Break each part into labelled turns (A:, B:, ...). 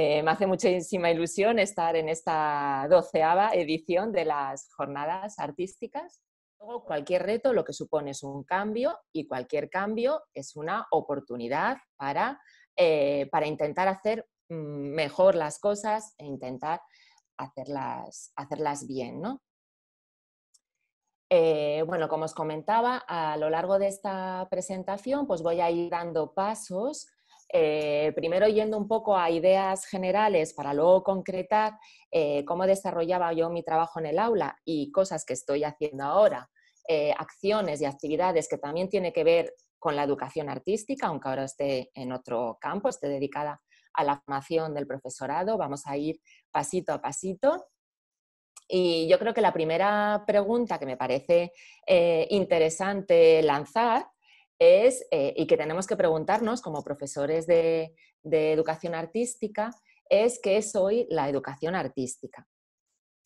A: Eh, me hace muchísima ilusión estar en esta doceava edición de las jornadas artísticas. cualquier reto lo que supone es un cambio y cualquier cambio es una oportunidad para, eh, intentar hacer mm, mejor las cosas e intentar hacerlas, bien, ¿no? Eh, bueno, como os comentaba, a lo largo de esta presentación pues voy a ir dando pasos eh, primero yendo un poco a ideas generales para luego concretar eh, cómo desarrollaba yo mi trabajo en el aula y cosas que estoy haciendo ahora, eh, acciones y actividades que también tiene que ver con la educación artística, aunque ahora esté en otro campo, esté dedicada a la formación del profesorado, vamos a ir pasito a pasito. Y yo creo que la primera pregunta que me parece interesante lanzar es, eh, y que tenemos que preguntarnos como profesores de, educación artística, es qué es hoy la educación artística.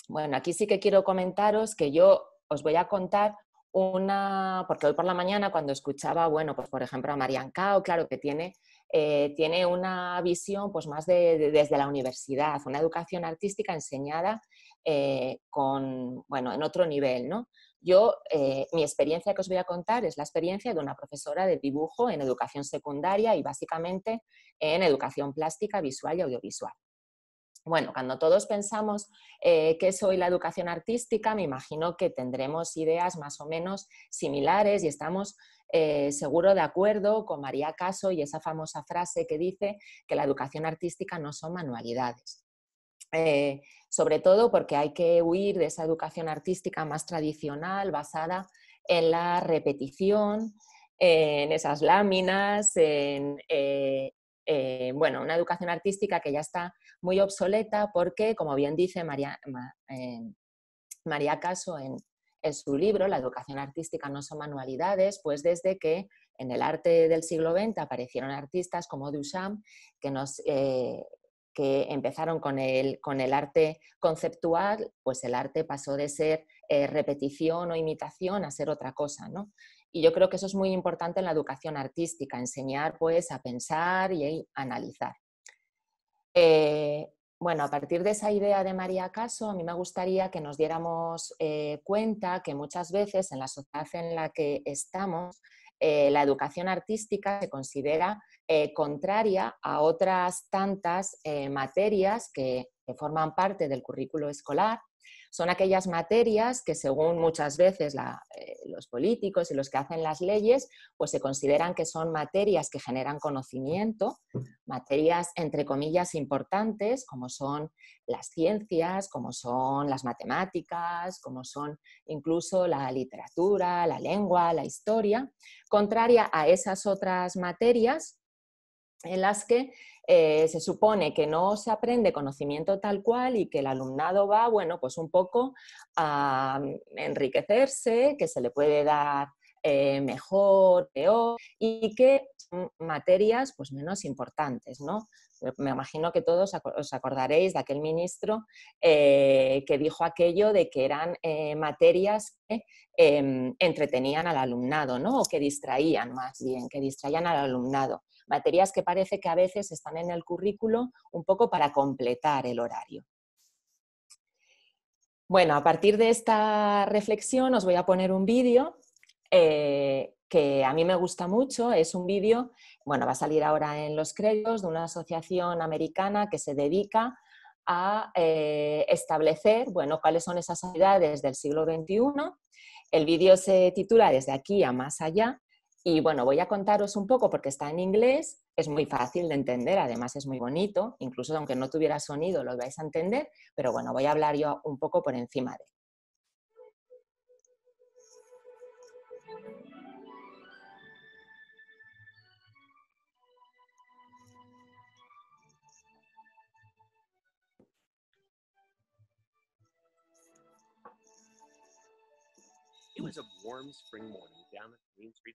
A: Bueno, aquí sí que quiero comentaros que yo os voy a contar una, porque hoy por la mañana cuando escuchaba, bueno, pues por ejemplo a Marian Cao, claro que tiene, eh, tiene una visión pues más de, desde la universidad, una educación artística enseñada eh, con, bueno, en otro nivel, ¿no? Yo, eh, mi experiencia que os voy a contar es la experiencia de una profesora de dibujo en educación secundaria y básicamente en educación plástica, visual y audiovisual. Bueno, cuando todos pensamos que eh, qué es hoy la educación artística, me imagino que tendremos ideas más o menos similares y estamos eh, seguro de acuerdo con María Caso y esa famosa frase que dice que la educación artística no son manualidades. Eh, sobre todo porque hay que huir de esa educación artística más tradicional basada en la repetición, en esas láminas, en, eh, eh, bueno, una educación artística que ya está muy obsoleta porque, como bien dice María, María Caso en, en, su libro, La educación artística no son manualidades, pues desde que en el arte del siglo XX aparecieron artistas como Duchamp que nos que empezaron con el, con el arte conceptual, pues el arte pasó de ser eh, repetición o imitación a ser otra cosa, ¿no? Y yo creo que eso es muy importante en la educación artística, enseñar pues a pensar y a analizar. Eh, bueno, a partir de esa idea de María Caso, a mí me gustaría que nos diéramos eh, cuenta que muchas veces en la sociedad en la que estamos, la educación artística se considera eh, contraria a otras tantas eh, materias que, forman parte del currículo escolar. Son aquellas materias que, según muchas veces eh, los políticos y los que hacen las leyes, pues se consideran que son materias que generan conocimiento, materias entre comillas importantes, como son las ciencias, como son las matemáticas, como son incluso la literatura, la lengua, la historia, contraria a esas otras materias en las que eh, se supone que no se aprende conocimiento tal cual y que el alumnado va, bueno, pues un poco a mm, enriquecerse, que se le puede dar eh, mejor, peor, y que son materias pues, menos importantes, ¿no? Eh, me imagino que todos os acordaréis de aquel ministro que dijo aquello de que eran materias que em, entretenían al alumnado, ¿no? O que distraían más bien, que distraían al alumnado materias que parece que a veces están en el currículo un poco para completar el horario. Bueno, a partir de esta reflexión os voy a poner un vídeo eh, que a mí me gusta mucho. Es un vídeo, bueno, va a salir ahora en los créditos de una asociación americana que se dedica a eh, establecer, bueno, cuáles son esas habilidades del siglo XXI. El vídeo se titula Desde aquí a más allá y bueno, voy a contaros un poco porque está en inglés, es muy fácil de entender, además es muy bonito, incluso aunque no tuviera sonido lo vais a entender, pero bueno, voy a hablar yo un poco por encima de.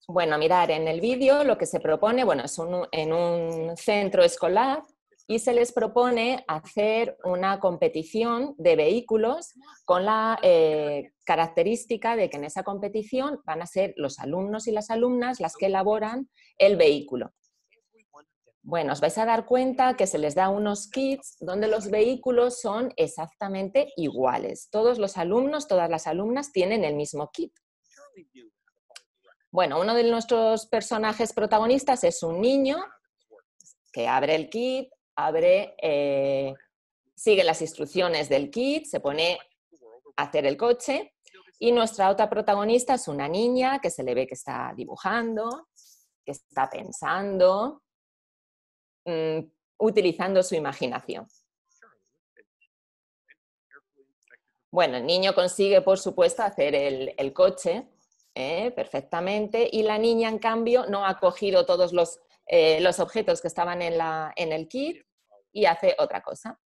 B: Bueno, mirar en el
A: vídeo lo que se propone, bueno, es en un centro escolar y se les propone hacer una competición de vehículos con la eh, característica de que en esa competición van a ser los alumnos y las alumnas las que elaboran el vehículo. Bueno, os vais a dar cuenta que se les da unos kits donde los vehículos son exactamente iguales. Todos los alumnos, todas las alumnas tienen el mismo kit. Bueno, uno de nuestros personajes protagonistas es un niño que abre el kit, abre, eh, sigue las instrucciones del kit, se pone a hacer el coche. Y nuestra otra protagonista es una niña que se le ve que está dibujando, que está pensando, Mm, utilizando su imaginación. Bueno, el niño consigue, por supuesto, hacer el, coche ¿eh? perfectamente y la niña, en cambio, no ha cogido todos los, eh, los objetos que estaban en, la, en el kit y hace otra cosa.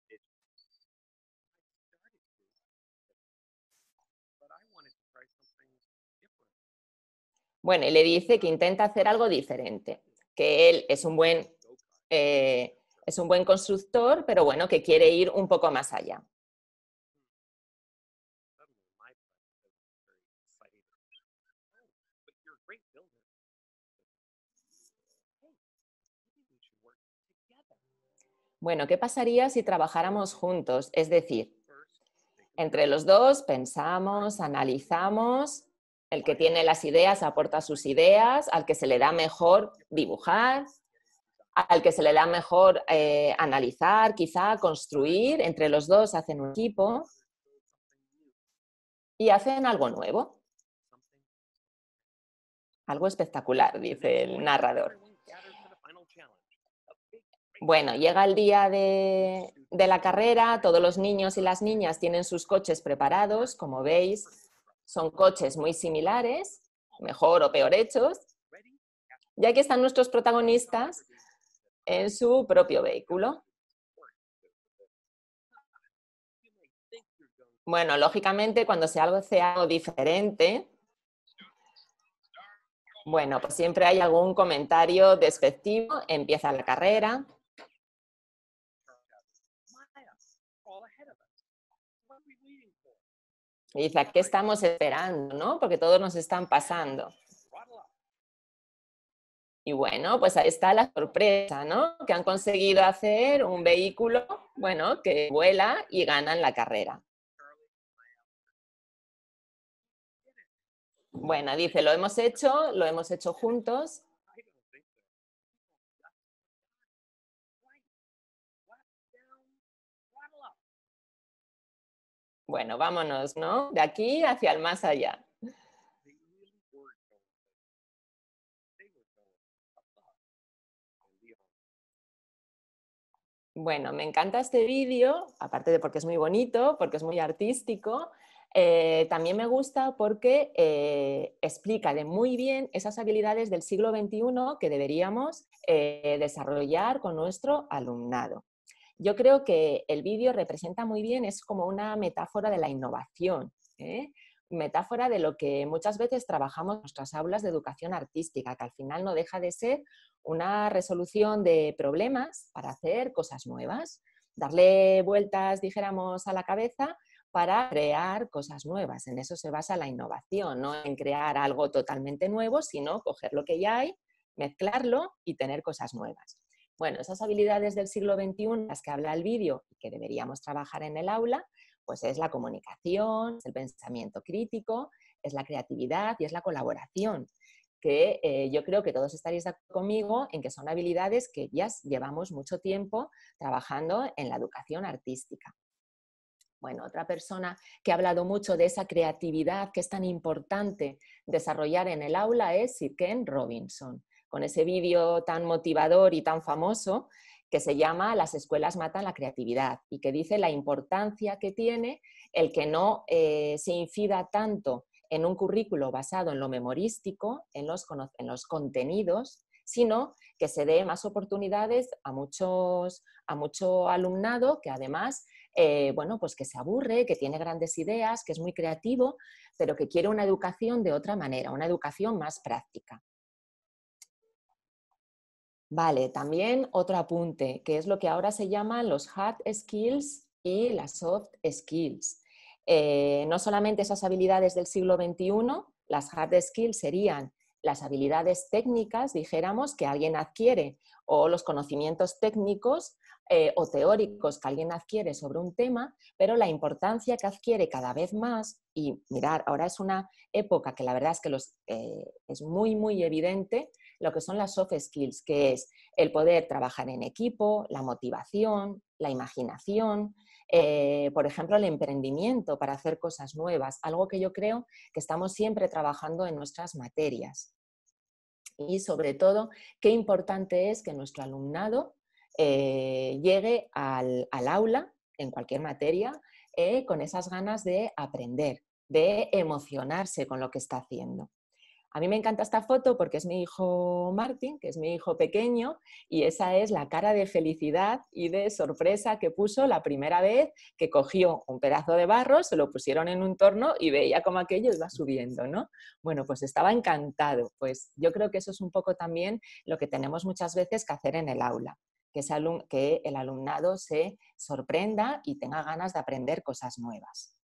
A: Bueno, y le dice que intenta hacer algo diferente, que él es un buen eh, es un buen constructor, pero bueno, que quiere ir un poco más allá. Bueno, ¿qué pasaría si trabajáramos juntos? Es decir, entre los dos pensamos, analizamos, el que tiene las ideas aporta sus ideas, al que se le da mejor dibujar, al que se le da mejor eh, analizar, quizá construir, entre los dos hacen un equipo y hacen algo nuevo. Algo espectacular, dice el narrador. Bueno, llega el día de, de, la carrera, todos los niños y las niñas tienen sus coches preparados, como veis, son coches muy similares, mejor o peor hechos. Y aquí están nuestros protagonistas en su propio vehículo. Bueno, lógicamente cuando se algo algo diferente, bueno, pues siempre hay algún comentario despectivo, empieza la carrera. Y dice, qué estamos esperando? ¿no? Porque todos nos están pasando. Y bueno, pues ahí está la sorpresa, ¿no? Que han conseguido hacer un vehículo, bueno, que vuela y ganan la carrera. Bueno, dice, lo hemos hecho, lo hemos hecho juntos.
B: Bueno, vámonos, ¿no? De aquí hacia el más allá.
A: bueno, me encanta este vídeo, aparte de porque es muy bonito, porque es muy artístico, eh, también me gusta porque eh, explica de muy bien esas habilidades del siglo XXI que deberíamos eh, desarrollar con nuestro alumnado. Yo creo que el vídeo representa muy bien, es como una metáfora de la innovación metáfora de lo que muchas veces trabajamos en nuestras aulas de educación artística, que al final no deja de ser una resolución de problemas para hacer cosas nuevas, darle vueltas, dijéramos, a la cabeza para crear cosas nuevas. En eso se basa la innovación, no en crear algo totalmente nuevo, sino coger lo que ya hay, mezclarlo y tener cosas nuevas. Bueno, esas habilidades del siglo XXI, las que habla el vídeo y que deberíamos trabajar en el aula, pues es la comunicación, es el pensamiento crítico, es la creatividad y es la colaboración, que eh, yo creo que todos estaréis de acuerdo conmigo en que son habilidades que ya llevamos mucho tiempo trabajando en la educación artística. Bueno, otra persona que ha hablado mucho de esa creatividad que es tan importante desarrollar en el aula es Sir Ken Robinson, con ese vídeo tan motivador y tan famoso que se llama Las escuelas matan la creatividad y que dice la importancia que tiene el que no eh, se incida tanto en un currículo basado en lo memorístico, en los, contenidos, sino que se dé más oportunidades a, muchos, a mucho alumnado que además, eh, bueno, pues que se aburre, que tiene grandes ideas, que es muy creativo, pero que quiere una educación de otra manera, una educación más práctica. Vale, también otro apunte, que es lo que ahora se llaman los hard skills y las soft skills. Eh, no solamente esas habilidades del siglo XXI, las hard skills serían las habilidades técnicas, dijéramos, que alguien adquiere o los conocimientos técnicos eh, o teóricos que alguien adquiere sobre un tema, pero la importancia que adquiere cada vez más, y mirar, ahora es una época que la verdad es que eh, es muy, muy evidente lo que son las soft skills, que es el poder trabajar en equipo, la motivación, la imaginación, eh, por ejemplo, el emprendimiento para hacer cosas nuevas, algo que yo creo que estamos siempre trabajando en nuestras materias. Y sobre todo, qué importante es que nuestro alumnado eh, llegue al, aula en cualquier materia eh, con esas ganas de aprender, de emocionarse con lo que está haciendo. A mí me encanta esta foto porque es mi hijo Martín, que es mi hijo pequeño, y esa es la cara de felicidad y de sorpresa que puso la primera vez que cogió un pedazo de barro, se lo pusieron en un torno y veía cómo aquello iba subiendo, ¿no? Bueno, pues estaba encantado. Pues yo creo que eso es un poco también lo que tenemos muchas veces que hacer en el aula que, el alumnado se sorprenda y tenga ganas de aprender cosas nuevas.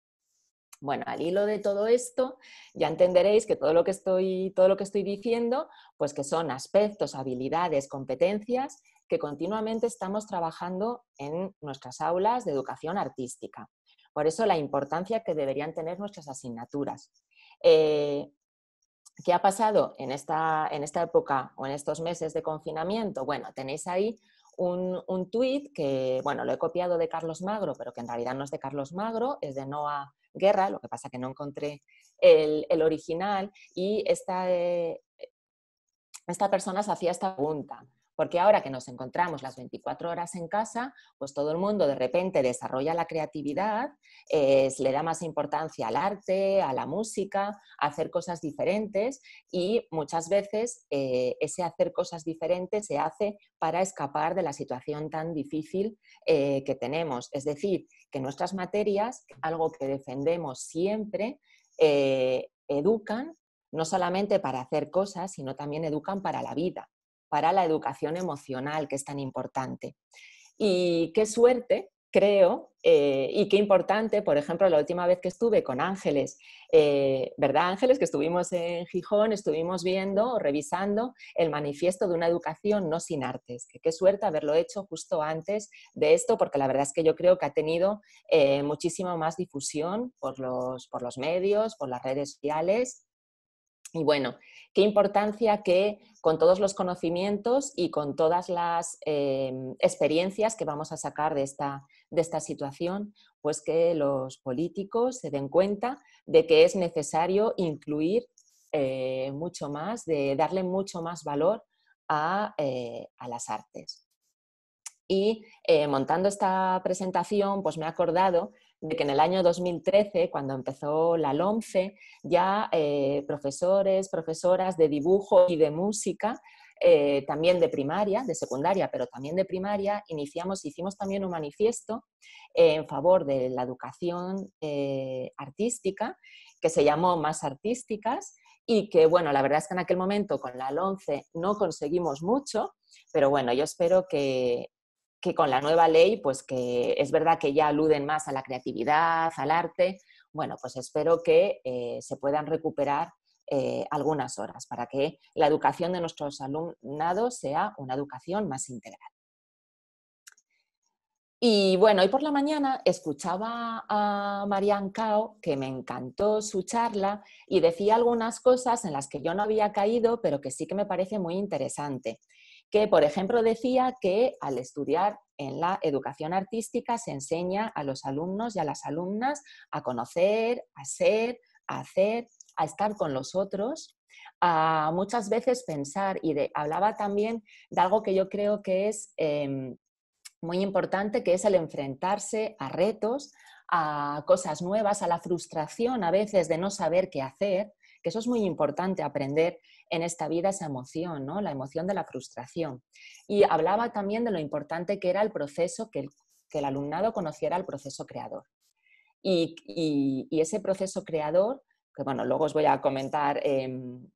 A: Bueno, al hilo de todo esto, ya entenderéis que todo lo que estoy, todo lo que estoy diciendo, pues que son aspectos, habilidades, competencias que continuamente estamos trabajando en nuestras aulas de educación artística. Por eso la importancia que deberían tener nuestras asignaturas. Eh, ¿Qué ha pasado en esta época o en estos meses de confinamiento? Bueno, tenéis ahí un, un tuit que, bueno, lo he copiado de Carlos Magro, pero que en realidad no es de Carlos Magro, es de Noah Guerra, lo que pasa que no encontré el, original, y esta, eh, esta persona se hacía esta pregunta. Porque ahora que nos encontramos las 24 horas en casa, pues todo el mundo de repente desarrolla la creatividad, eh, le da más importancia al arte, a la música, a hacer cosas diferentes y muchas veces eh, ese hacer cosas diferentes se hace para escapar de la situación tan difícil eh, que tenemos. Es decir, que nuestras materias, algo que defendemos siempre, educan no solamente para hacer cosas, sino también educan para la vida para la educación emocional, que es tan importante. Y qué suerte, creo, eh, y qué importante, por ejemplo, la última vez que estuve con Ángeles, eh, ¿verdad Ángeles? Que estuvimos en Gijón, estuvimos viendo o revisando el manifiesto de una educación no sin artes. qué suerte haberlo hecho justo antes de esto, porque la verdad es que yo creo que ha tenido eh, muchísima más difusión por por los medios, por las redes sociales y bueno, qué importancia que con todos los conocimientos y con todas las em, experiencias que vamos a sacar de esta, situación, pues que los políticos se den cuenta de que es necesario incluir eh, mucho más, de darle mucho más valor a, eh, a las artes. Y eh, montando esta presentación, pues me he acordado de que en el año 2013, cuando empezó la Lonce ya eh, profesores, profesoras de dibujo y de música, eh, también de primaria, de secundaria, pero también de primaria, iniciamos, hicimos también un manifiesto en favor de la educación eh, artística, que se llamó Más Artísticas, y que, bueno, la verdad es que en aquel momento con la LOMCE no conseguimos mucho, pero bueno, yo espero que que con la nueva ley, pues que es verdad que ya aluden más a la creatividad, al arte. Bueno, pues espero que eh, se puedan recuperar eh, algunas horas para que la educación de nuestros alumnados sea una educación más integral. Y bueno, hoy por la mañana escuchaba a Marian Cao, que me encantó su charla, y decía algunas cosas en las que yo no había caído, pero que sí que me parece muy interesante que, por ejemplo, decía que al estudiar en la educación artística se enseña a los alumnos y a las alumnas a conocer, a ser, a hacer, a estar con los otros, a muchas veces pensar y hablaba también de algo que yo creo que es em, muy importante, que es el enfrentarse a retos, a cosas nuevas, a la frustración a veces de no saber qué hacer, que eso es muy importante aprender en esta vida esa emoción, ¿no? la emoción de la frustración. Y hablaba también de lo importante que era el proceso, que el, alumnado conociera el proceso creador. Y, ese proceso creador, que bueno, luego os voy a comentar em,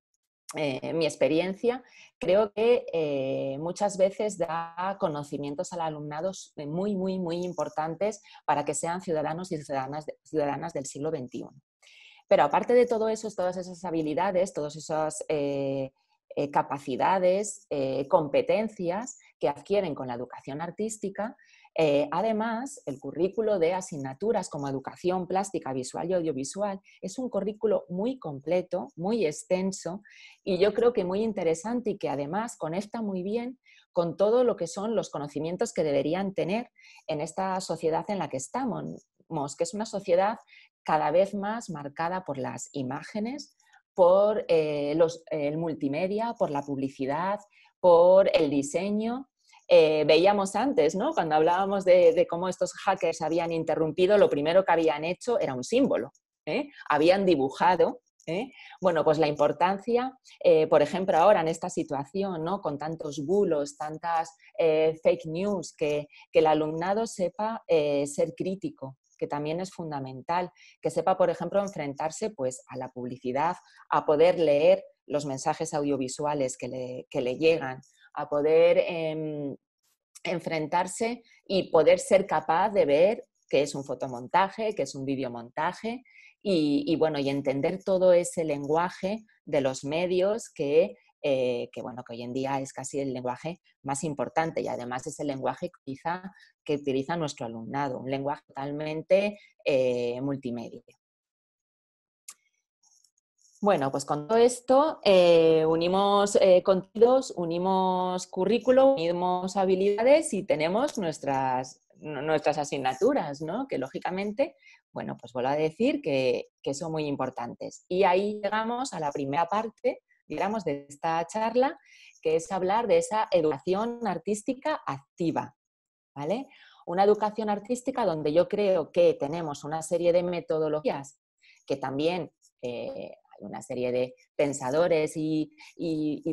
A: eh, mi experiencia, creo que eh, muchas veces da conocimientos al alumnado eh, muy, muy, muy importantes para que sean ciudadanos y ciudadanas, ciudadanas del siglo XXI. Pero aparte de todo eso, todas esas habilidades, todas esas eh, eh, capacidades, eh, competencias que adquieren con la educación artística, además, el currículo de asignaturas como educación plástica, visual y audiovisual es un currículo muy completo, muy extenso y yo creo que muy interesante y que además conecta muy bien con todo lo que son los conocimientos que deberían tener en esta sociedad en la que estamos, que es una sociedad cada vez más marcada por las imágenes, por eh, los, el multimedia, por la publicidad, por el diseño. Eh, veíamos antes, ¿no? cuando hablábamos de, cómo estos hackers habían interrumpido, lo primero que habían hecho era un símbolo. ¿eh? Habían dibujado Bueno, pues la importancia, por ejemplo, ahora en esta situación, ¿no? con tantos bulos, tantas fake news, que, el alumnado sepa ser crítico, que también es fundamental, que sepa, por ejemplo, enfrentarse pues, a la publicidad, a poder leer los mensajes audiovisuales que le, llegan, a poder em, enfrentarse y poder ser capaz de ver qué es un fotomontaje, que es un videomontaje y, bueno, y entender todo ese lenguaje de los medios que eh, que bueno, hoy en día es casi el lenguaje más importante y además es el lenguaje que utiliza, que utiliza nuestro alumnado, un lenguaje totalmente eh, multimedia. Bueno, pues con todo esto eh, unimos contenidos, unimos currículo, unimos habilidades y tenemos nuestras, asignaturas, ¿no? Que lógicamente, bueno, pues vuelvo a decir que, que son muy importantes. Y ahí llegamos a la primera parte digamos, de esta charla, que es hablar de esa educación artística activa, ¿vale? Una educación artística donde yo creo que tenemos una serie de metodologías que también eh, hay una serie de pensadores y,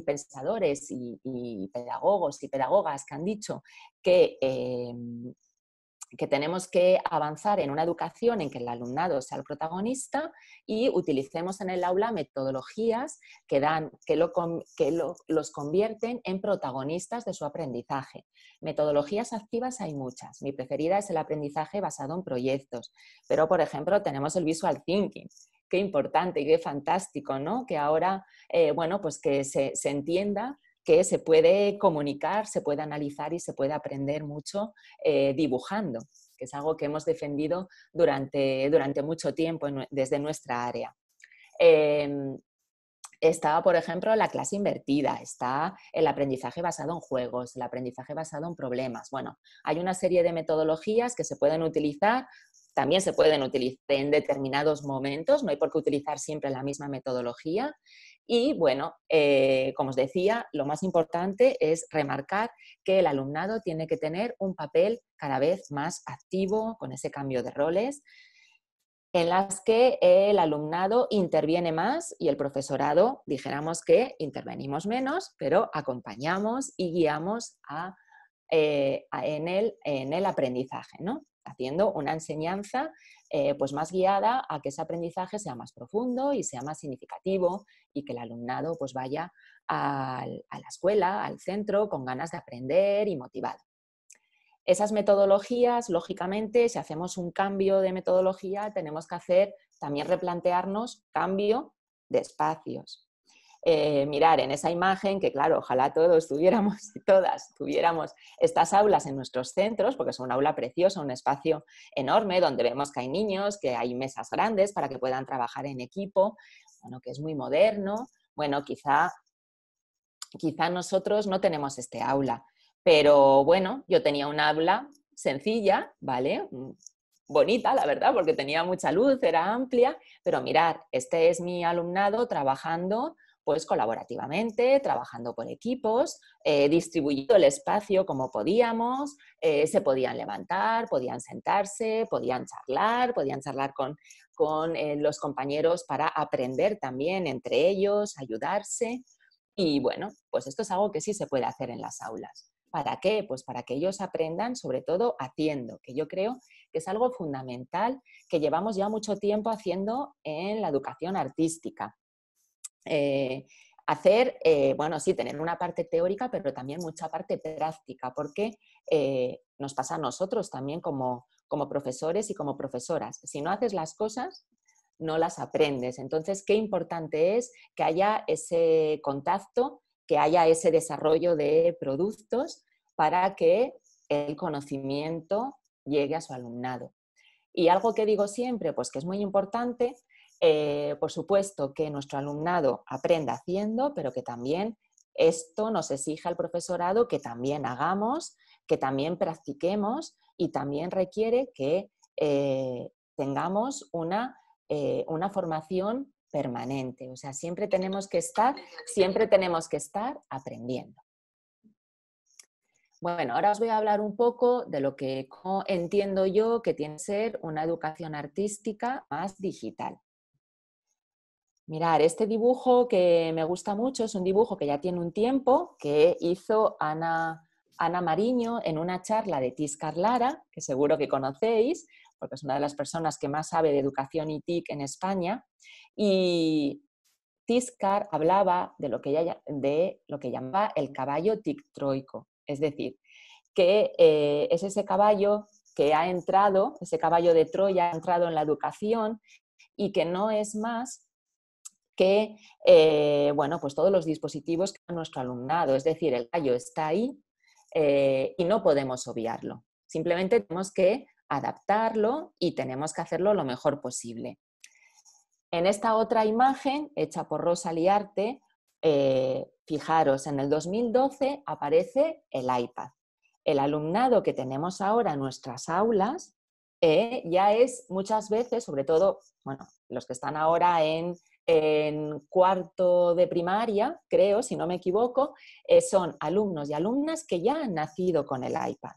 A: pensadores y, pedagogos y pedagogas que han dicho que eh, que tenemos que avanzar en una educación en que el alumnado sea el protagonista y utilicemos en el aula metodologías que, dan, que, lo, que los convierten en protagonistas de su aprendizaje. Metodologías activas hay muchas. Mi preferida es el aprendizaje basado en proyectos, pero por ejemplo tenemos el visual thinking, qué importante y qué fantástico, ¿no? Que ahora, eh, bueno, pues que se, entienda que se puede comunicar, se puede analizar y se puede aprender mucho eh, dibujando, que es algo que hemos defendido durante, durante mucho tiempo desde nuestra área. Em, está, por ejemplo, la clase invertida, está el aprendizaje basado en juegos, el aprendizaje basado en problemas. Bueno, hay una serie de metodologías que se pueden utilizar, también se pueden utilizar en determinados momentos, no hay por qué utilizar siempre la misma metodología y bueno, eh, como os decía, lo más importante es remarcar que el alumnado tiene que tener un papel cada vez más activo con ese cambio de roles, en las que el alumnado interviene más y el profesorado, dijéramos que intervenimos menos, pero acompañamos y guiamos eh, en, el, en, el, aprendizaje. ¿no? haciendo una enseñanza eh, pues más guiada a que ese aprendizaje sea más profundo y sea más significativo y que el alumnado pues vaya a la escuela, al centro, con ganas de aprender y motivado. Esas metodologías, lógicamente, si hacemos un cambio de metodología, tenemos que hacer también replantearnos cambio de espacios, eh, mirar en esa imagen que, claro, ojalá todos tuviéramos y todas tuviéramos estas aulas en nuestros centros, porque es un aula preciosa, un espacio enorme donde vemos que hay niños, que hay mesas grandes para que puedan trabajar en equipo, bueno, que es muy moderno. Bueno, quizá, quizá nosotros no tenemos este aula, pero bueno, yo tenía un aula sencilla, ¿vale? bonita, la verdad, porque tenía mucha luz, era amplia, pero mirar, este es mi alumnado trabajando pues colaborativamente, trabajando con equipos, eh, distribuyendo el espacio como podíamos, eh, se podían levantar, podían sentarse, podían charlar, podían charlar con, eh, los compañeros para aprender también entre ellos, ayudarse. Y bueno, pues esto es algo que sí se puede hacer en las aulas. ¿Para qué? Pues para que ellos aprendan sobre todo haciendo, que yo creo que es algo fundamental que llevamos ya mucho tiempo haciendo en la educación artística eh, hacer, eh, bueno, sí, tener una parte teórica, pero también mucha parte práctica, porque eh, nos pasa a nosotros también como, como profesores y como profesoras. Si no haces las cosas, no las aprendes. Entonces, qué importante es que haya ese contacto, que haya ese desarrollo de productos para que el conocimiento llegue a su alumnado. Y algo que digo siempre, pues que es muy importante, eh, por supuesto que nuestro alumnado aprenda haciendo, pero que también esto nos exige al profesorado que también hagamos, que también practiquemos y también requiere que eh, tengamos una, eh, una formación permanente. O sea, siempre tenemos que estar, siempre tenemos que estar aprendiendo. Bueno, ahora os voy a hablar un poco de lo que entiendo yo que tiene que ser una educación artística más digital mirar, este dibujo que me gusta mucho es un dibujo que ya tiene un tiempo, que hizo Ana, Ana Mariño en una charla de Tiscar Lara, que seguro que conocéis, porque es una de las personas que más sabe de educación y TIC en España. Y Tiscar hablaba de lo que, ella, de lo que llamaba el caballo tic-troico, es decir, que eh, es ese caballo que ha entrado, ese caballo de Troya ha entrado en la educación y que no es más que, eh, bueno, pues todos los dispositivos que nuestro alumnado, es decir, el gallo está ahí eh, y no podemos obviarlo. Simplemente tenemos que adaptarlo y tenemos que hacerlo lo mejor posible. En esta otra imagen, hecha por Rosa Liarte, eh, fijaros, en el 2012 aparece el iPad. El alumnado que tenemos ahora en nuestras aulas ya es muchas veces, sobre todo bueno, los que están ahora en en cuarto de primaria, creo, si no me equivoco, eh, son alumnos y alumnas que ya han nacido con el iPad.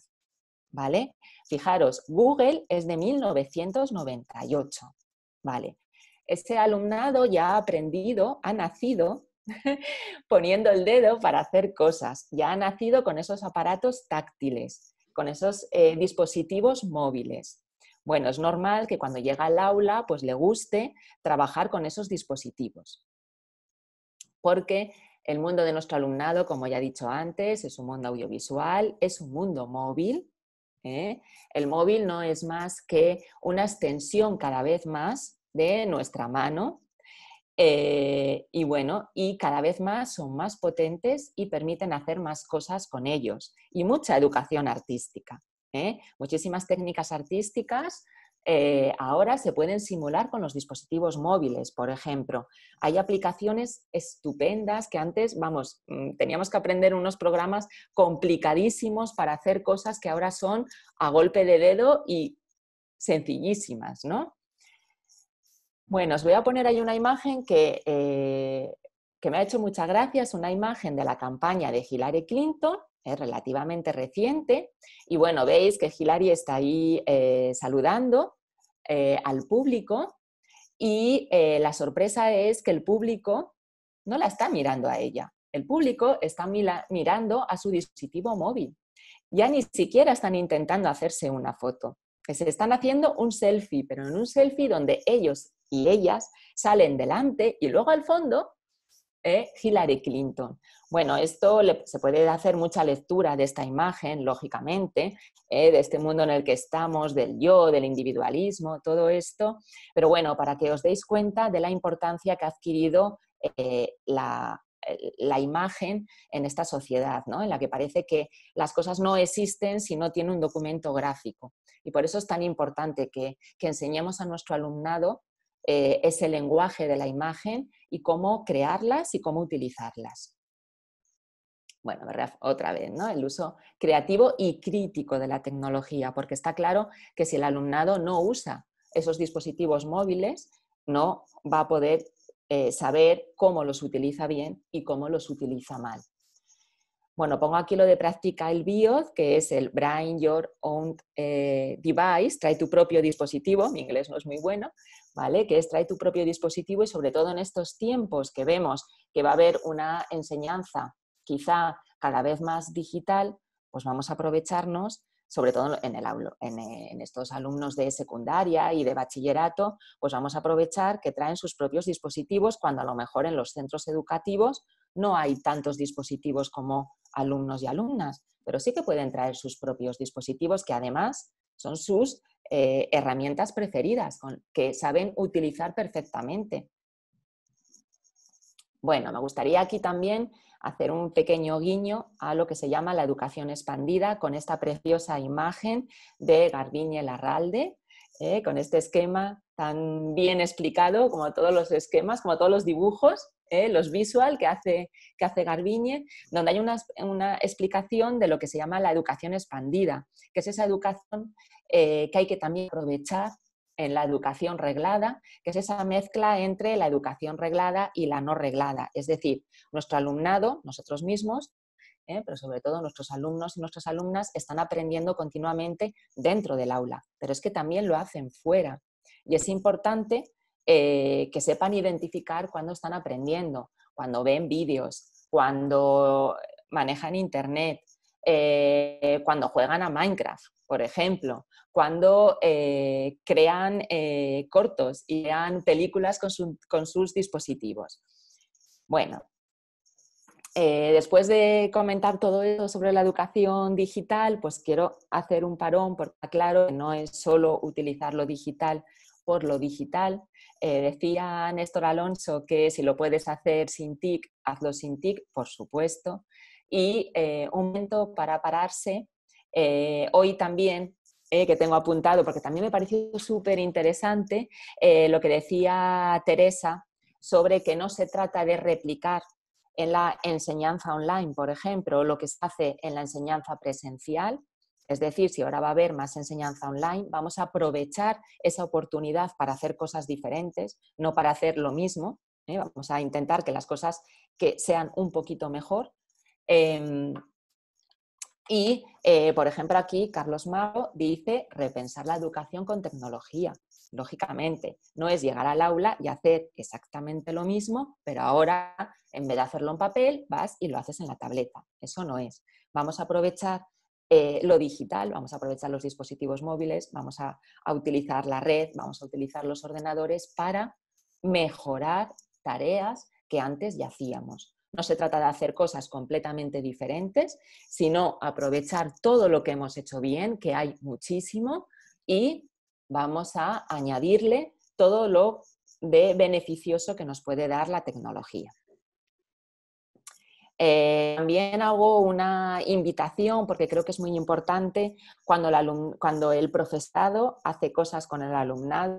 A: ¿Vale? Fijaros, Google es de 1998. ¿Vale? Este alumnado ya ha aprendido, ha nacido poniendo el dedo para hacer cosas, ya ha nacido con esos aparatos táctiles, con esos eh, dispositivos móviles bueno, es normal que cuando llega al aula, pues le guste trabajar con esos dispositivos. Porque el mundo de nuestro alumnado, como ya he dicho antes, es un mundo audiovisual, es un mundo móvil. ¿eh? El móvil no es más que una extensión cada vez más de nuestra mano. Eh, y bueno, y cada vez más son más potentes y permiten hacer más cosas con ellos y mucha educación artística. ¿eh? Muchísimas técnicas artísticas eh, ahora se pueden simular con los dispositivos móviles, por ejemplo. Hay aplicaciones estupendas que antes, vamos, mm, teníamos que aprender unos programas complicadísimos para hacer cosas que ahora son a golpe de dedo y sencillísimas, ¿no? Bueno, os voy a poner ahí una imagen que, eh, que me ha hecho muchas gracias, una imagen de la campaña de Hillary Clinton relativamente reciente. Y bueno, veis que Hilary está ahí eh, saludando eh, al público y eh, la sorpresa es que el público no la está mirando a ella. El público está mirando a su dispositivo móvil. Ya ni siquiera están intentando hacerse una foto. Se están haciendo un selfie, pero en un selfie donde ellos y ellas salen delante y luego al fondo Hillary Clinton. Bueno, esto se puede hacer mucha lectura de esta imagen, lógicamente, eh, de este mundo en el que estamos, del yo, del individualismo, todo esto, pero bueno, para que os deis cuenta de la importancia que ha adquirido eh, la, imagen en esta sociedad, ¿no? en la que parece que las cosas no existen si no tiene un documento gráfico. Y por eso es tan importante que, enseñemos a nuestro alumnado eh, ese lenguaje de la imagen y cómo crearlas y cómo utilizarlas. Bueno, otra vez, ¿no? El uso creativo y crítico de la tecnología, porque está claro que si el alumnado no usa esos dispositivos móviles, no va a poder eh, saber cómo los utiliza bien y cómo los utiliza mal. Bueno, pongo aquí lo de práctica el bios, que es el Bring Your Own eh, Device, trae tu propio dispositivo, mi inglés no es muy bueno, ¿vale? Que es trae tu propio dispositivo y sobre todo en estos tiempos que vemos que va a haber una enseñanza quizá cada vez más digital, pues vamos a aprovecharnos sobre todo en, el, en, en, estos alumnos de secundaria y de bachillerato, pues vamos a aprovechar que traen sus propios dispositivos cuando a lo mejor en los centros educativos no hay tantos dispositivos como alumnos y alumnas, pero sí que pueden traer sus propios dispositivos que además son sus eh, herramientas preferidas, con, que saben utilizar perfectamente. Bueno, me gustaría aquí también hacer un pequeño guiño a lo que se llama la educación expandida con esta preciosa imagen de Garbiñe Larralde, eh, con este esquema tan bien explicado como todos los esquemas, como todos los dibujos, ¿eh? los visual que hace, que hace Garbiñe, donde hay una, explicación de lo que se llama la educación expandida, que es esa educación eh, que hay que también aprovechar en la educación reglada, que es esa mezcla entre la educación reglada y la no reglada. Es decir, nuestro alumnado, nosotros mismos, ¿eh? pero sobre todo nuestros alumnos y nuestras alumnas están aprendiendo continuamente dentro del aula, pero es que también lo hacen fuera. Y es importante eh, que sepan identificar cuando están aprendiendo, cuando ven vídeos, cuando manejan Internet, eh, cuando juegan a Minecraft, por ejemplo, cuando eh, crean cortos y crean películas con, sus dispositivos. Bueno, después de comentar todo eso sobre la educación digital, pues quiero hacer un parón porque claro que no es solo utilizar lo digital por lo digital, eh, decía Néstor Alonso que si lo puedes hacer sin TIC, hazlo sin TIC, por supuesto. Y eh, un momento para pararse. Eh, hoy también, que tengo apuntado, porque también me pareció súper interesante lo que decía Teresa sobre que no se trata de replicar en la enseñanza online, por ejemplo, lo que se hace en la enseñanza presencial, es decir, si ahora va a haber más enseñanza online, vamos a aprovechar esa oportunidad para hacer cosas diferentes, no para hacer lo mismo. ¿eh? Vamos a intentar que las cosas que sean un poquito mejor. Em, y, eh, por ejemplo, aquí Carlos Mago dice repensar la educación con tecnología. Lógicamente, no es llegar al aula y hacer exactamente lo mismo, pero ahora, en vez de hacerlo en papel, vas y lo haces en la tableta. Eso no es. Vamos a aprovechar eh, lo digital, vamos a aprovechar los dispositivos móviles, vamos a, a, utilizar la red, vamos a utilizar los ordenadores para mejorar tareas que antes ya hacíamos. No se trata de hacer cosas completamente diferentes, sino aprovechar todo lo que hemos hecho bien, que hay muchísimo, y vamos a añadirle todo lo de beneficioso que nos puede dar la tecnología. Eh, también hago una invitación, porque creo que es muy importante cuando el, cuando el profesado hace cosas con el alumnado.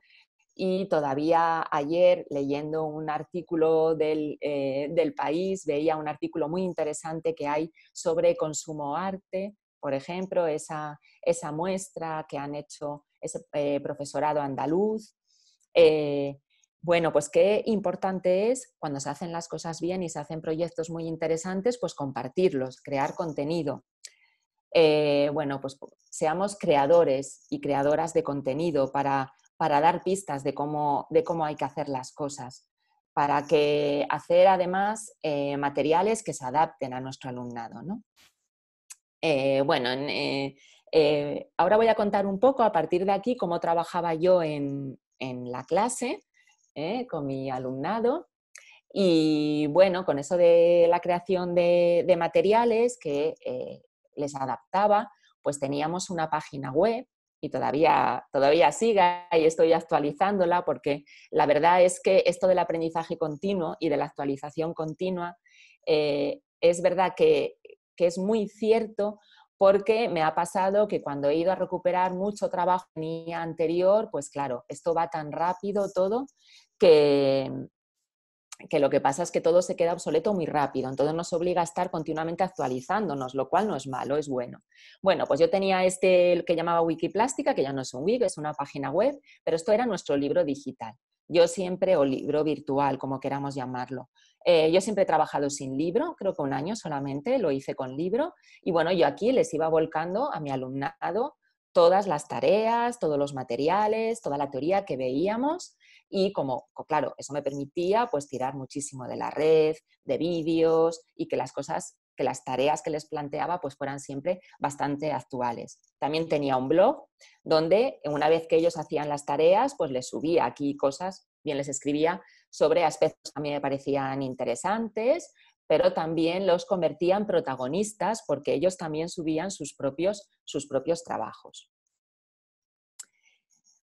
A: Y todavía ayer, leyendo un artículo del, eh, del país, veía un artículo muy interesante que hay sobre consumo arte, por ejemplo, esa, esa muestra que han hecho ese eh, profesorado andaluz. Bueno, pues qué importante es cuando se hacen las cosas bien y se hacen proyectos muy interesantes, pues compartirlos, crear contenido. Eh, bueno, pues seamos creadores y creadoras de contenido para, dar pistas de cómo, hay que hacer las cosas, para que hacer además eh, materiales que se adapten a nuestro alumnado. Eh, bueno, ahora voy a contar un poco a partir de aquí cómo trabajaba yo en la clase ¿eh? con mi alumnado. Y bueno, con eso de la creación de, materiales que eh, les adaptaba, pues teníamos una página web y todavía, todavía siga y estoy actualizándola porque la verdad es que esto del aprendizaje continuo y de la actualización continua eh, es verdad que, que es muy cierto porque me ha pasado que cuando he ido a recuperar mucho trabajo anterior, pues claro, esto va tan rápido todo que, que lo que pasa es que todo se queda obsoleto muy rápido, entonces nos obliga a estar continuamente actualizándonos, lo cual no es malo, es bueno. Bueno, pues yo tenía este que llamaba Wikiplástica, que ya no es un wiki, es una página web, pero esto era nuestro libro digital yo siempre, o libro virtual, como queramos llamarlo. Eh, yo siempre he trabajado sin libro, creo que un año solamente lo hice con libro. Y bueno, yo aquí les iba volcando a mi alumnado todas las tareas, todos los materiales, toda la teoría que veíamos. Y como, claro, eso me permitía pues tirar muchísimo de la red, de vídeos y que las cosas que las tareas que les planteaba pues fueran siempre bastante actuales. También tenía un blog donde una vez que ellos hacían las tareas, pues les subía aquí cosas, bien les escribía sobre aspectos que a mí me parecían interesantes, pero también los convertía en protagonistas porque ellos también subían sus propios trabajos.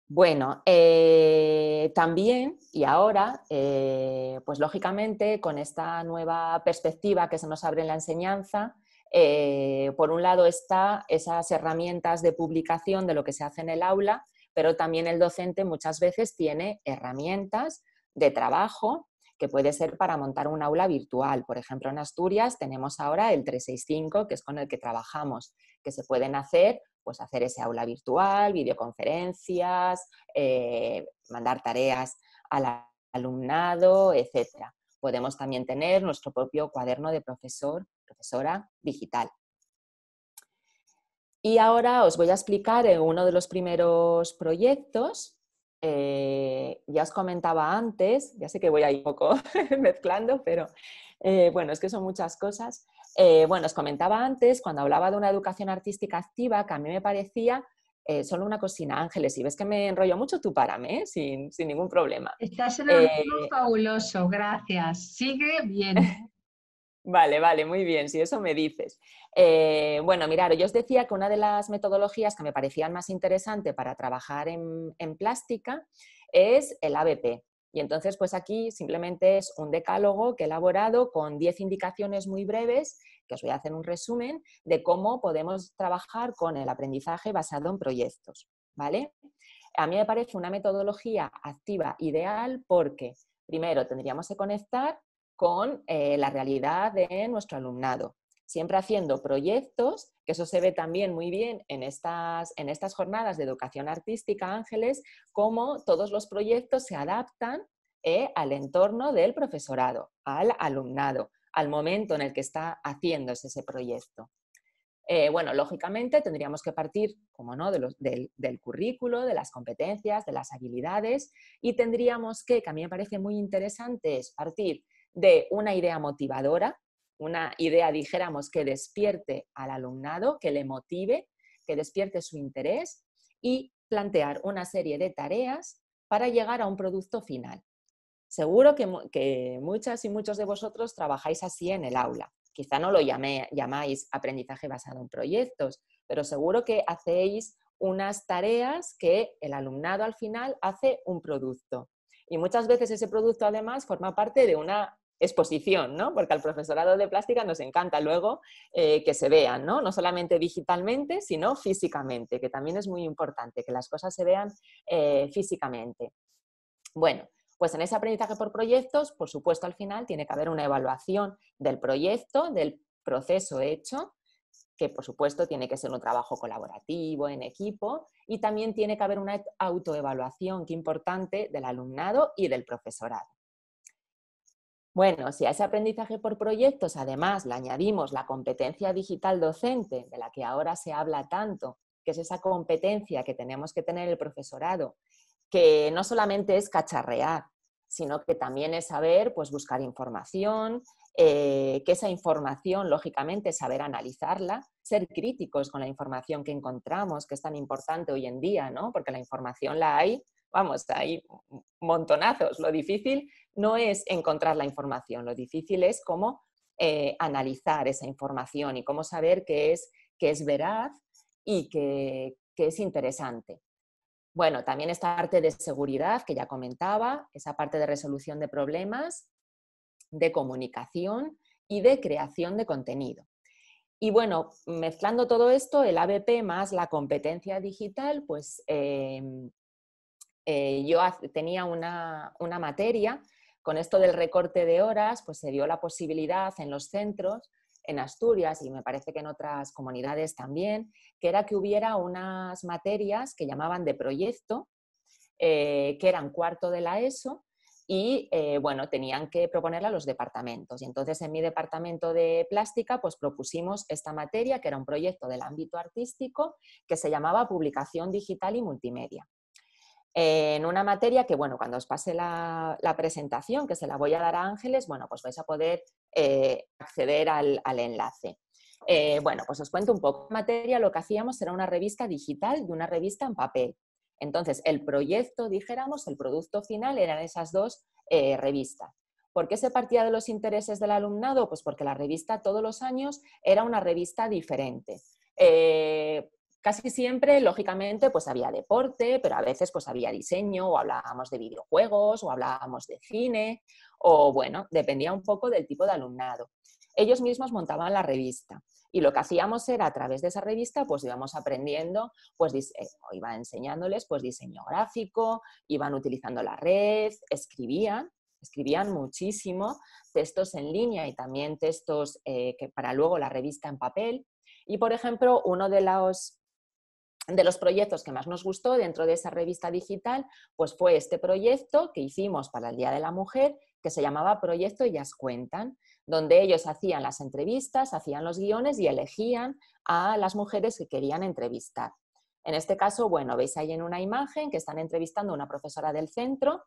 A: Bueno, eh, también y ahora, eh, pues lógicamente con esta nueva perspectiva que se nos abre en la enseñanza, eh, por un lado está esas herramientas de publicación de lo que se hace en el aula, pero también el docente muchas veces tiene herramientas de trabajo que puede ser para montar un aula virtual. Por ejemplo, en Asturias tenemos ahora el 365, que es con el que trabajamos, que se pueden hacer pues hacer ese aula virtual, videoconferencias, eh, mandar tareas al alumnado, etc. Podemos también tener nuestro propio cuaderno de profesor, profesora digital. Y ahora os voy a explicar uno de los primeros proyectos. Eh, ya os comentaba antes, ya sé que voy ahí un poco mezclando, pero eh, bueno, es que son muchas cosas. Eh, bueno, os comentaba antes, cuando hablaba de una educación artística activa, que a mí me parecía eh, solo una cocina, Ángeles, si ves que me enrollo mucho, tú párame, ¿eh? sin, ningún problema. Estás en un
B: fabuloso, gracias. Sigue bien.
A: Vale, vale, muy bien, si eso me dices. bueno, mirar, yo os decía que una de las metodologías que me parecían más interesante para trabajar en plástica es el ABP, y entonces, pues aquí simplemente es un decálogo que he elaborado con 10 indicaciones muy breves, que os voy a hacer un resumen de cómo podemos trabajar con el aprendizaje basado en proyectos, ¿vale? A mí me parece una metodología activa ideal porque, primero, tendríamos que conectar con eh, la realidad de nuestro alumnado siempre haciendo proyectos, que eso se ve también muy bien en estas, en estas jornadas de educación artística, Ángeles, cómo todos los proyectos se adaptan eh, al entorno del profesorado, al alumnado, al momento en el que está haciéndose ese proyecto. Eh, bueno, lógicamente tendríamos que partir, como no, del, del, currículo, de las competencias, de las habilidades y tendríamos que, que a mí me parece muy interesante, es partir de una idea motivadora, una idea, dijéramos, que despierte al alumnado, que le motive, que despierte su interés y plantear una serie de tareas para llegar a un producto final. Seguro que, muchas y muchos de vosotros trabajáis así en el aula. Quizá no lo llamáis aprendizaje basado en proyectos, pero seguro que hacéis unas tareas que el alumnado al final hace un producto. Y muchas veces ese producto además forma parte de una exposición, ¿no? Porque al profesorado de plástica nos encanta luego eh, que se vean, ¿no? solamente digitalmente, sino físicamente, que también es muy importante que las cosas se vean eh, físicamente. Bueno, pues en ese aprendizaje por proyectos, por supuesto, al final tiene que haber una evaluación del proyecto, del proceso hecho, que por supuesto tiene que ser un trabajo colaborativo, en equipo, y también tiene que haber una autoevaluación, que importante, del alumnado y del profesorado. Bueno, si a ese aprendizaje por proyectos además le añadimos la competencia digital docente, de la que ahora se habla tanto, que es esa competencia que tenemos que tener el profesorado, que no solamente es cacharrear, sino que también es saber pues, buscar información, eh, que esa información, lógicamente, saber analizarla, ser críticos con la información que encontramos, que es tan importante hoy en día, ¿no? porque la información la hay, vamos, hay montonazos, lo difícil no es encontrar la información, lo difícil es cómo eh, analizar esa información y cómo saber que es, veraz y que, es interesante. Bueno, también esta parte de seguridad que ya comentaba, esa parte de resolución de problemas, de comunicación y de creación de contenido. Y bueno, mezclando todo esto, el ABP más la competencia digital, pues eh, eh, yo tenía una, una, materia con esto del recorte de horas, pues se dio la posibilidad en los centros, en Asturias y me parece que en otras comunidades también, que era que hubiera unas materias que llamaban de proyecto, eh, que eran cuarto de la ESO, y eh, bueno, tenían que proponerla a los departamentos. Y entonces en mi departamento de plástica pues propusimos esta materia que era un proyecto del ámbito artístico que se llamaba Publicación Digital y Multimedia en una materia que, bueno, cuando os pase la, presentación, que se la voy a dar a Ángeles, bueno, pues vais a poder eh, acceder al, enlace. Eh, bueno, pues os cuento un poco. La materia lo que hacíamos era una revista digital y una revista en papel. Entonces, el proyecto, dijéramos, el producto final eran esas dos eh, revistas. ¿Por qué se partía de los intereses del alumnado? Pues porque la revista todos los años era una revista diferente. Casi siempre, lógicamente, pues había deporte, pero a veces pues había diseño o hablábamos de videojuegos o hablábamos de cine o bueno, dependía un poco del tipo de alumnado. Ellos mismos montaban la revista y lo que hacíamos era a través de esa revista pues íbamos aprendiendo, pues o eh, iba enseñándoles pues diseño gráfico, iban utilizando la red, escribían escribían muchísimo, textos en línea y también textos eh, que para luego la revista en papel. Y, por ejemplo, uno de los de los proyectos que más nos gustó dentro de esa revista digital, pues fue este proyecto que hicimos para el Día de la Mujer, que se llamaba Proyecto Ellas Cuentan, donde ellos hacían las entrevistas, hacían los guiones y elegían a las mujeres que querían entrevistar. En este caso, bueno, veis ahí en una imagen que están entrevistando a una profesora del centro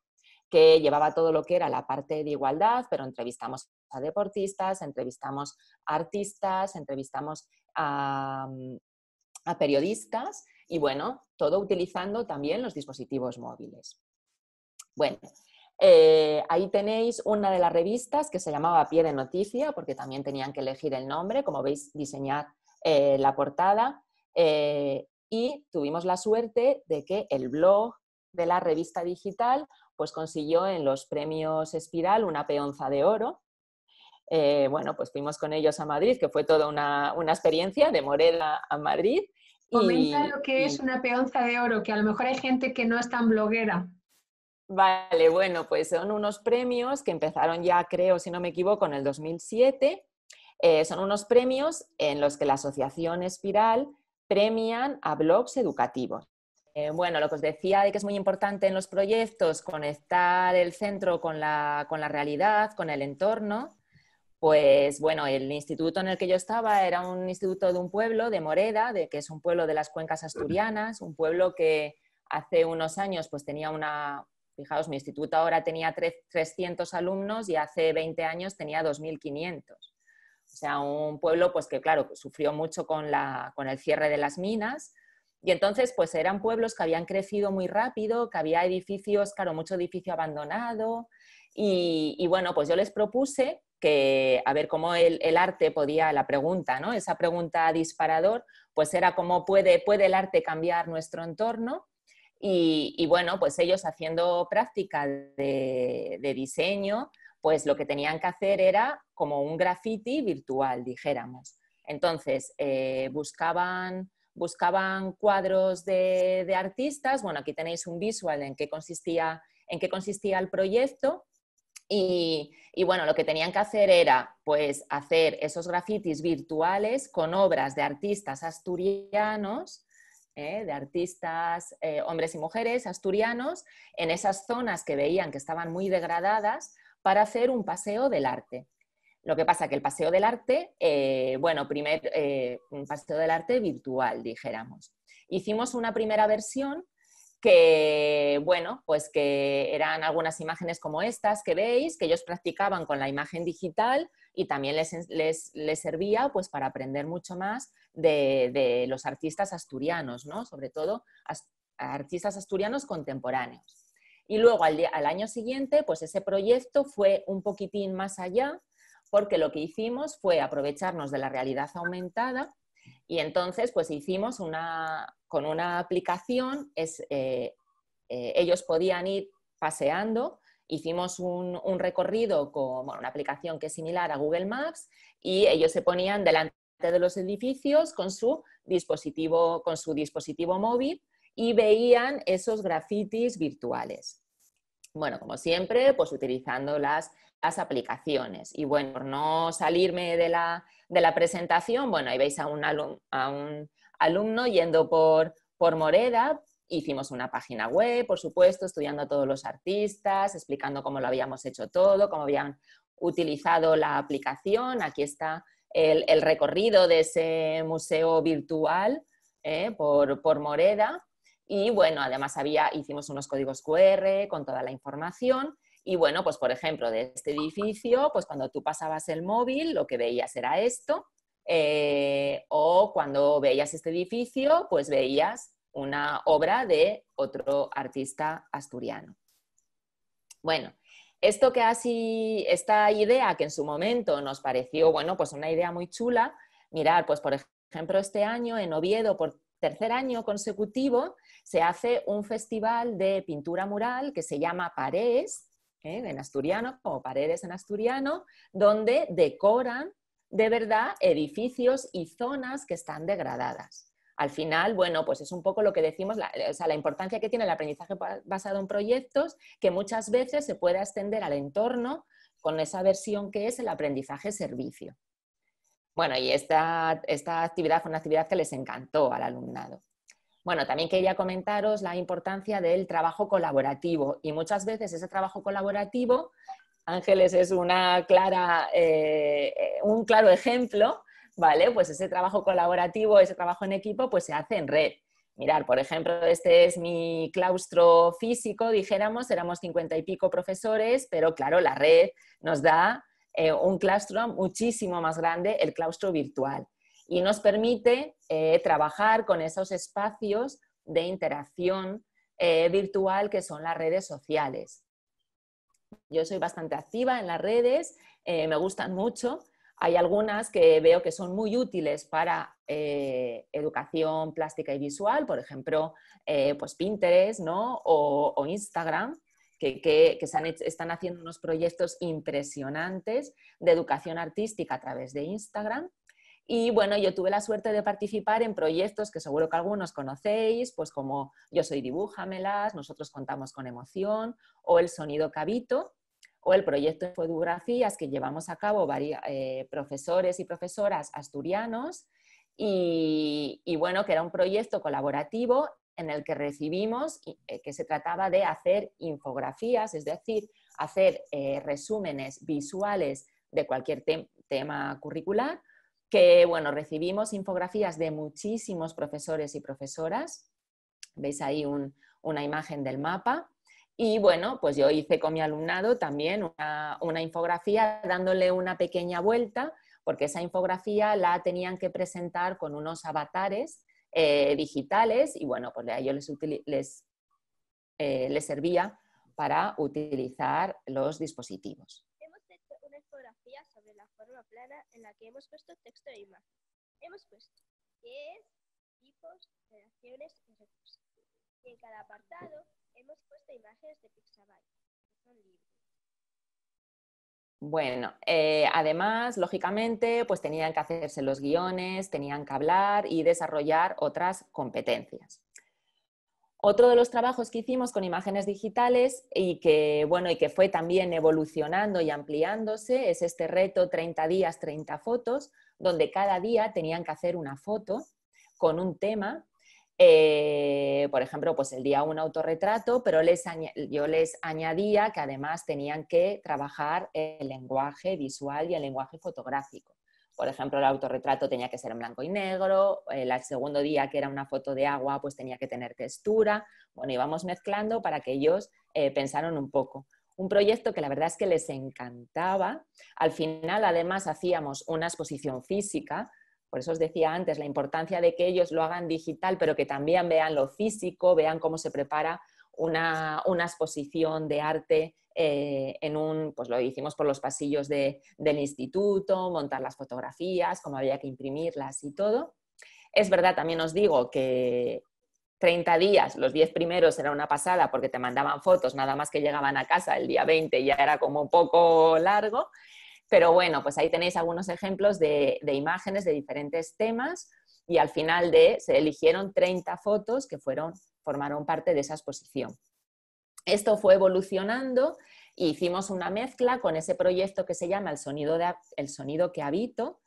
A: que llevaba todo lo que era la parte de igualdad, pero entrevistamos a deportistas, entrevistamos a artistas, entrevistamos a mm, a periodistas y bueno, todo utilizando también los dispositivos móviles. Bueno, eh, ahí tenéis una de las revistas que se llamaba Pie de Noticia, porque también tenían que elegir el nombre, como veis, diseñar eh, la portada. Eh, y tuvimos la suerte de que el blog de la revista digital pues consiguió en los premios Espiral una peonza de oro eh, bueno, pues fuimos con ellos a Madrid, que fue toda una, experiencia de Morela a Madrid. Comenta lo
B: que es una peonza de oro, que a lo mejor hay gente que no es tan bloguera.
A: Vale, bueno, pues son unos premios que empezaron ya, creo, si no me equivoco, en el 2007. Eh, son unos premios en los que la Asociación Espiral premian a blogs educativos. Eh, bueno, lo que os decía de que es muy importante en los proyectos conectar el centro con la realidad, con el entorno. Pues bueno, el instituto en el que yo estaba era un instituto de un pueblo, de Moreda, de, que es un pueblo de las cuencas asturianas, un pueblo que hace unos años pues tenía una, fijaos, mi instituto ahora tenía 300 alumnos y hace 20 años tenía 2.500. O sea, un pueblo pues que claro, sufrió mucho con, la, con el cierre de las minas, y entonces, pues eran pueblos que habían crecido muy rápido, que había edificios, claro, mucho edificio abandonado. y, bueno, pues yo les propuse que a ver cómo el, arte podía, la pregunta, ¿no? Esa pregunta disparador, pues era cómo puede, puede el arte cambiar nuestro entorno. Y, bueno, pues ellos haciendo práctica de, diseño, pues lo que tenían que hacer era como un graffiti virtual, dijéramos. Entonces, eh, buscaban, buscaban cuadros de, de artistas. Bueno, aquí tenéis un visual en qué consistía, en qué consistía el proyecto y, bueno, lo que tenían que hacer era pues hacer esos grafitis virtuales con obras de artistas asturianos, ¿eh? de artistas eh, hombres y mujeres asturianos, en esas zonas que veían que estaban muy degradadas para hacer un paseo del arte. Lo que pasa que el paseo del arte, eh, bueno, primer un paseo del arte virtual, dijéramos. Hicimos una primera versión que, bueno, pues que eran algunas imágenes como estas que veis, que ellos practicaban con la imagen digital y también les, servía pues para aprender mucho más de, los artistas asturianos, ¿no? Sobre todo artistas asturianos contemporáneos. Y luego al, al año siguiente, pues ese proyecto fue un poquitín más allá, porque lo que hicimos fue aprovecharnos de la realidad aumentada y entonces, pues hicimos una, con una aplicación, eh, eh, ellos podían ir paseando, hicimos un, un recorrido con una aplicación que es similar a Google Maps y ellos se ponían delante de los edificios con su dispositivo, con su dispositivo móvil y veían esos grafitis virtuales. Bueno, como siempre, pues utilizando las, aplicaciones. Y bueno, por no salirme de la, presentación, bueno, ahí veis a un, alumno yendo por, Moreda, Hicimos una página web, por supuesto, estudiando a todos los artistas, explicando cómo lo habíamos hecho todo, cómo habían utilizado la aplicación. Aquí está el, recorrido de ese museo virtual ¿eh? por, Moreda. Y bueno, además había, hicimos unos códigos QR con toda la información. Y bueno, pues por ejemplo, de este edificio, pues cuando tú pasabas el móvil, lo que veías era esto. Eh, o cuando veías este edificio, pues veías una obra de otro artista asturiano. Bueno, esto que así, esta idea que en su momento nos pareció, bueno, pues una idea muy chula, mirar, pues por ejemplo, este año en Oviedo, por tercer año consecutivo, se hace un festival de pintura mural que se llama Paredes, ¿eh? en asturiano, Paredes en asturiano, donde decoran de verdad edificios y zonas que están degradadas. Al final, bueno, pues es un poco lo que decimos, la, o sea, la importancia que tiene el aprendizaje basado en proyectos, que muchas veces se puede extender al entorno con esa versión que es el aprendizaje servicio. Bueno, y esta actividad fue una actividad que les encantó al alumnado. Bueno, también quería comentaros la importancia del trabajo colaborativo y muchas veces ese trabajo colaborativo, Ángeles es una clara, eh, eh, un claro ejemplo, ¿vale? Pues ese trabajo colaborativo, ese trabajo en equipo, pues se hace en red. Mirar, por ejemplo, este es mi claustro físico, dijéramos, éramos cincuenta y pico profesores, pero claro, la red nos da eh, un claustro muchísimo más grande, el claustro virtual y nos permite eh, trabajar con esos espacios de interacción eh, virtual que son las redes sociales. Yo soy bastante activa en las redes, eh, me gustan mucho. Hay algunas que veo que son muy útiles para educación plástica y visual, por ejemplo, pues Pinterest ¿no? o, Instagram, que, están haciendo unos proyectos impresionantes de educación artística a través de Instagram y bueno, yo tuve la suerte de participar en proyectos que seguro que algunos conocéis, pues como Yo soy Dibújamelas, Nosotros contamos con emoción, o El sonido Cabito, o el proyecto de fotografías que llevamos a cabo varios eh, profesores y profesoras asturianos. Y, bueno, que era un proyecto colaborativo en el que recibimos, eh, que se trataba de hacer infografías, es decir, hacer eh, resúmenes visuales de cualquier tema curricular que bueno, recibimos infografías de muchísimos profesores y profesoras. Veis ahí una imagen del mapa. Y bueno, pues yo hice con mi alumnado también una, infografía dándole una pequeña vuelta, porque esa infografía la tenían que presentar con unos avatares eh, digitales y bueno, pues yo les, eh, les servía para utilizar los dispositivos plana en la que hemos puesto texto e imagen. Hemos puesto que es, tipos, relaciones y recursos. Y en cada apartado
B: hemos puesto imágenes de Pixabay,
A: Bueno, eh, además, lógicamente, pues tenían que hacerse los guiones, tenían que hablar y desarrollar otras competencias. Otro de los trabajos que hicimos con imágenes digitales y que, bueno, y que fue también evolucionando y ampliándose es este reto 30 días, 30 fotos, donde cada día tenían que hacer una foto con un tema. Eh, por ejemplo, pues el día un autorretrato, pero les yo les añadía que además tenían que trabajar el lenguaje visual y el lenguaje fotográfico. Por ejemplo, el autorretrato tenía que ser en blanco y negro, el segundo día que era una foto de agua, pues tenía que tener textura. Bueno, íbamos mezclando para que ellos eh, pensaron un poco. Un proyecto que la verdad es que les encantaba. Al final, además, hacíamos una exposición física. Por eso os decía antes la importancia de que ellos lo hagan digital, pero que también vean lo físico, vean cómo se prepara una exposición de arte eh, en un, pues lo hicimos por los pasillos del instituto, montar las fotografías, cómo había que imprimirlas y todo. Es verdad, también os digo que 30 días, los 10 primeros era una pasada porque te mandaban fotos, nada más que llegaban a casa el día 20 ya era como un poco largo, pero bueno, pues ahí tenéis algunos ejemplos de, imágenes de diferentes temas y al final de se eligieron 30 fotos que fueron, formaron parte de esa exposición. Esto fue evolucionando e hicimos una mezcla con ese proyecto que se llama El sonido, el sonido que habito,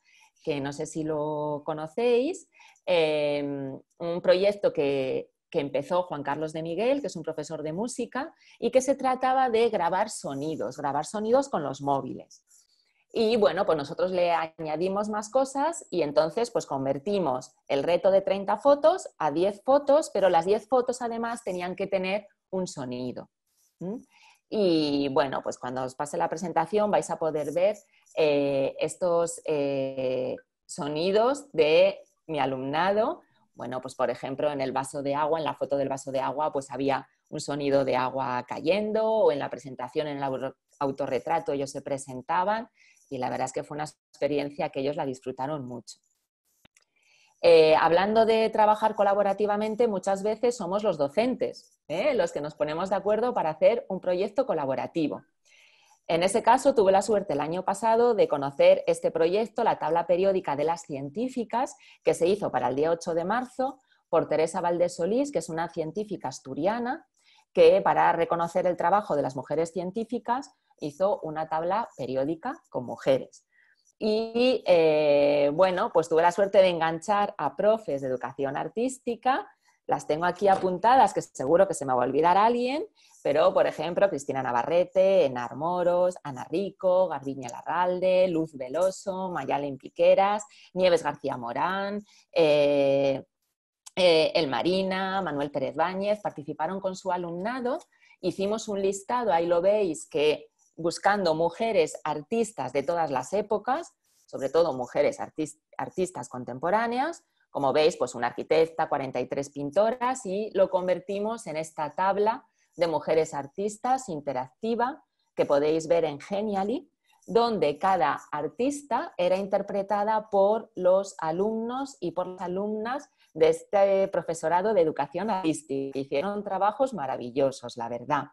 A: que no sé si lo conocéis, em, un proyecto que, que empezó Juan Carlos de Miguel, que es un profesor de música, y que se trataba de grabar sonidos, grabar sonidos con los móviles. Y bueno, pues nosotros le añadimos más cosas y entonces pues convertimos el reto de 30 fotos a 10 fotos, pero las 10 fotos además tenían que tener un sonido. Y bueno, pues cuando os pase la presentación vais a poder ver eh, estos eh, sonidos de mi alumnado. Bueno, pues por ejemplo, en el vaso de agua, en la foto del vaso de agua, pues había un sonido de agua cayendo o en la presentación, en el autorretrato ellos se presentaban y la verdad es que fue una experiencia que ellos la disfrutaron mucho. Eh, hablando de trabajar colaborativamente, muchas veces somos los docentes ¿eh? los que nos ponemos de acuerdo para hacer un proyecto colaborativo. En ese caso, tuve la suerte el año pasado de conocer este proyecto, la tabla periódica de las científicas, que se hizo para el día 8 de marzo por Teresa Valdés Solís, que es una científica asturiana, que para reconocer el trabajo de las mujeres científicas hizo una tabla periódica con mujeres. Y eh, bueno, pues tuve la suerte de enganchar a profes de educación artística. Las tengo aquí apuntadas, que seguro que se me va a olvidar alguien, pero por ejemplo, Cristina Navarrete, Enar Moros, Ana Rico, Gardiña Larralde, Luz Veloso, Mayalen Piqueras, Nieves García Morán, eh, eh, El Marina, Manuel Pérez Báñez, participaron con su alumnado. Hicimos un listado, ahí lo veis, que buscando mujeres artistas de todas las épocas, sobre todo mujeres artistas contemporáneas, como veis, pues una arquitecta, 43 pintoras, y lo convertimos en esta tabla de mujeres artistas interactiva que podéis ver en Genially, donde cada artista era interpretada por los alumnos y por las alumnas de este profesorado de educación artística. Hicieron trabajos maravillosos, la verdad.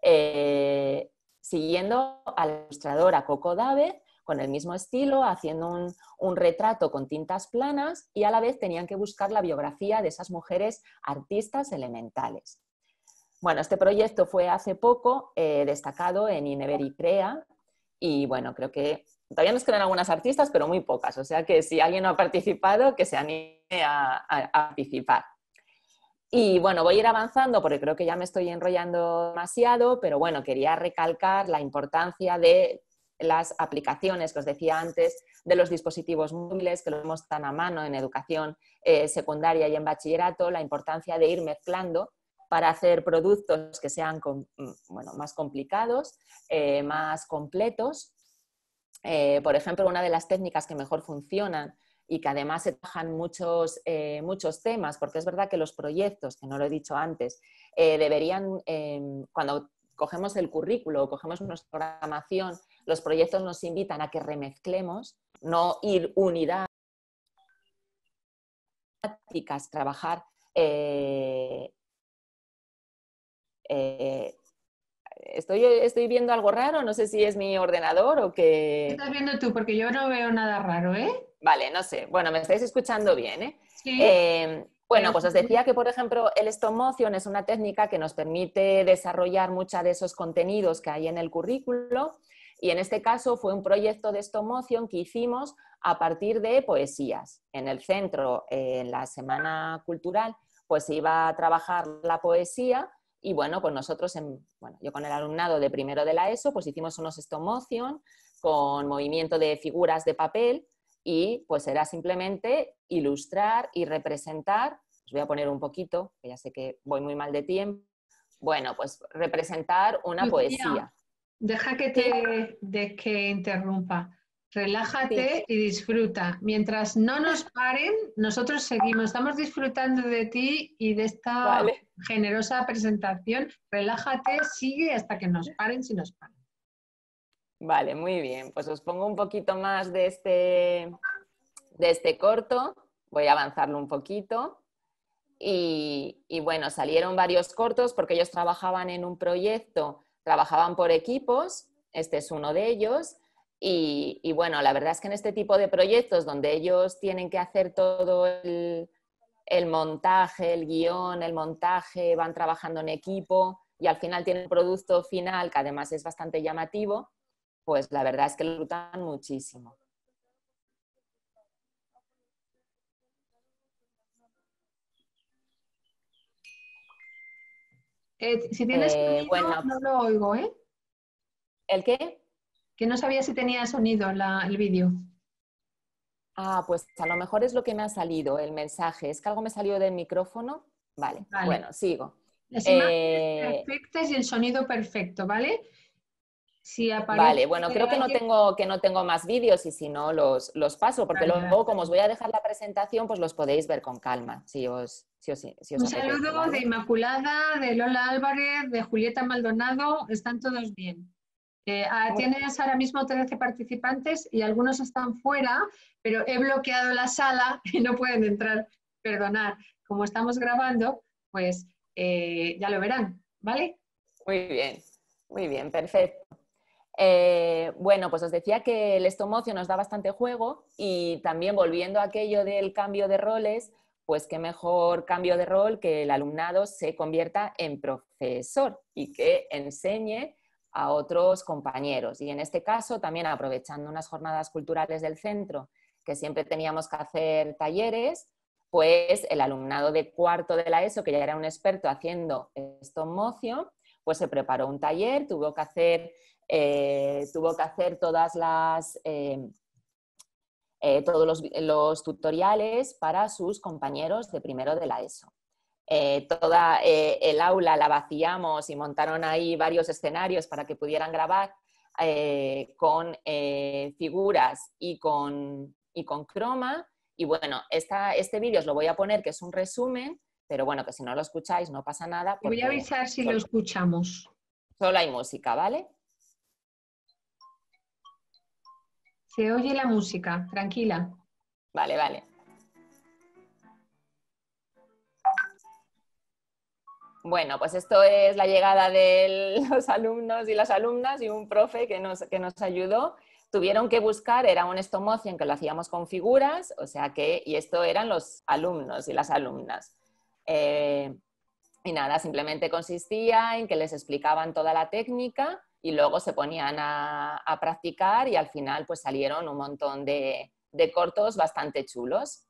A: Eh, siguiendo a ilustrador ilustradora Coco Dávez con el mismo estilo, haciendo un, retrato con tintas planas y a la vez tenían que buscar la biografía de esas mujeres artistas elementales. Bueno, este proyecto fue hace poco eh, destacado en Inever y Crea y bueno, creo que todavía nos quedan algunas artistas, pero muy pocas, o sea que si alguien no ha participado, que se anime a participar. Y bueno, voy a ir avanzando porque creo que ya me estoy enrollando demasiado, pero bueno, quería recalcar la importancia de las aplicaciones que os decía antes, de los dispositivos móviles que lo vemos tan a mano en educación eh, secundaria y en bachillerato, la importancia de ir mezclando para hacer productos que sean mm, más complicados, eh, más completos. Eh, por ejemplo, una de las técnicas que mejor funcionan y que además se trabajan muchos, eh, muchos temas, porque es verdad que los proyectos, que no lo he dicho antes, eh, deberían, em, cuando cogemos el currículo o cogemos nuestra programación, los proyectos nos invitan a que remezclemos, no ir unidad, prácticas, trabajar eh, Estoy, estoy, viendo algo raro, no sé si es mi ordenador o qué Estás viendo tú, porque yo no veo nada raro, ¿eh? Vale, no sé. Bueno, me estáis escuchando bien, ¿eh? eh bueno, pues os decía que, por ejemplo, el stop motion es una técnica que nos permite desarrollar muchos de esos contenidos que hay en el currículo. Y en este caso fue un proyecto de stop motion que hicimos a partir de poesías. En el centro, eh, en la Semana Cultural, pues se iba a trabajar la poesía y bueno, pues nosotros, bueno, yo con el alumnado de primero de la ESO, pues hicimos unos stop motion con movimiento de figuras de papel y pues será simplemente ilustrar y representar, os pues, voy a poner un poquito, que ya sé que voy muy mal de tiempo, bueno, pues representar una poesía.
B: Deja que te de que interrumpa. Relájate y disfruta. Mientras no nos paren, nosotros seguimos. Estamos disfrutando de ti y de esta generosa presentación. Relájate, sigue hasta que nos paren si nos paren.
A: Vale, muy bien. Pues os pongo un poquito más de este, este corto. Voy a avanzarlo un poquito. Y, bueno, salieron varios cortos porque ellos trabajaban en un proyecto, trabajaban por equipos. Este es uno de ellos. Y, bueno, la verdad es que en este tipo de proyectos donde ellos tienen que hacer todo el, el, montaje, el guión, el montaje, van trabajando en equipo y al final tienen el producto final que además es bastante llamativo, pues la verdad es que lo disfrutan muchísimo. Eh, si tienes eh, no lo oigo, ¿eh? ¿El qué? Que no sabía si tenía sonido el vídeo. Ah, pues a lo mejor es lo que me ha salido, el mensaje. ¿Es que algo me salió del micrófono? Vale, bueno, sigo. Las eh, perfectas y el sonido perfecto, ¿vale? vale, bueno, creo que no tengo, que no tengo más vídeos y si no los, los paso, porque luego, como os voy a dejar la presentación, pues los podéis ver con calma, si os, Un saludo
B: de Inmaculada, de Lola Álvarez, de Julieta Maldonado, están todos bien. Eh, ah, tienes ahora mismo 13 participantes y algunos están fuera, pero he bloqueado la sala y no pueden entrar.
A: Perdonar, como estamos grabando, pues eh, ya lo verán, ¿vale? Muy bien, muy bien, perfecto. Eh, bueno, pues os decía que el estomocio nos da bastante juego y también volviendo a aquello del cambio de roles, pues qué mejor cambio de rol que el alumnado se convierta en profesor y que enseñe a otros compañeros. Y en este caso, también aprovechando unas jornadas culturales del centro, que siempre teníamos que hacer talleres, pues el alumnado de cuarto de la ESO, que ya era un experto haciendo estomocio, pues se preparó un taller, tuvo que hacer eh, tuvo que hacer todas las, eh, eh, todos los, tutoriales para sus compañeros de primero de la ESO. toda el aula la vaciamos y montaron ahí varios escenarios para que pudieran grabar con figuras y con, croma. Y bueno, este vídeo os lo voy a poner, que es un resumen, pero bueno, que si no lo escucháis no pasa nada. Voy a avisar si lo
B: escuchamos.
A: Solo hay música, ¿vale?
B: Se oye la música, tranquila.
A: Vale, vale. Bueno, pues esto es la llegada de los alumnos y las alumnas y un profe que nos, ayudó. Tuvieron que buscar, era un en que lo hacíamos con figuras, o sea que, y esto eran los alumnos y las alumnas. Eh, y nada, simplemente consistía en que les explicaban toda la técnica y luego se ponían a, practicar y al final pues salieron un montón de, cortos bastante chulos.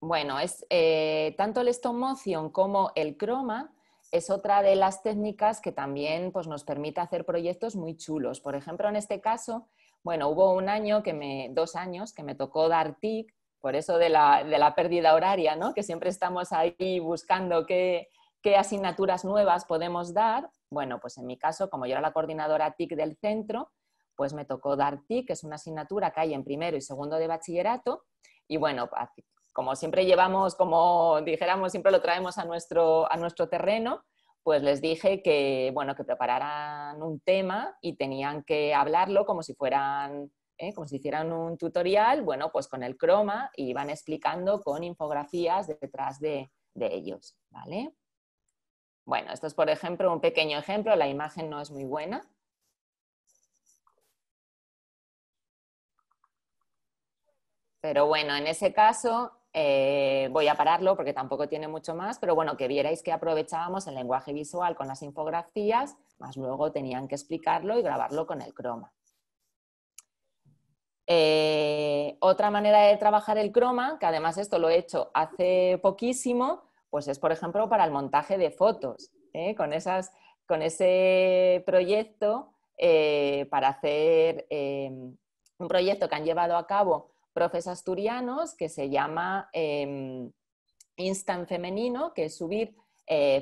A: Bueno, es, eh, tanto el stop motion como el croma es otra de las técnicas que también pues, nos permite hacer proyectos muy chulos. Por ejemplo, en este caso, bueno, hubo un año que me, dos años que me tocó dar TIC por eso de la, pérdida horaria, ¿no? que siempre estamos ahí buscando qué, asignaturas nuevas podemos dar. Bueno, pues en mi caso, como yo era la coordinadora TIC del centro, pues me tocó dar TIC, que es una asignatura que hay en primero y segundo de bachillerato. Y bueno, como siempre llevamos, como dijéramos, siempre lo traemos a nuestro, a nuestro terreno, pues les dije que, bueno, que prepararan un tema y tenían que hablarlo como si fueran ¿eh? como si hicieran un tutorial, bueno, pues con el croma y van explicando con infografías detrás de, ellos, ¿vale? Bueno, esto es, por ejemplo, un pequeño ejemplo, la imagen no es muy buena, Pero bueno, en ese caso eh, voy a pararlo porque tampoco tiene mucho más, pero bueno, que vierais que aprovechábamos el lenguaje visual con las infografías, más luego tenían que explicarlo y grabarlo con el croma. Eh, otra manera de trabajar el croma, que además esto lo he hecho hace poquísimo, pues es, por ejemplo, para el montaje de fotos, ¿eh? con, esas, con ese proyecto eh, para hacer un proyecto que han llevado a cabo profes asturianos que se llama em, Instant Femenino, que es subir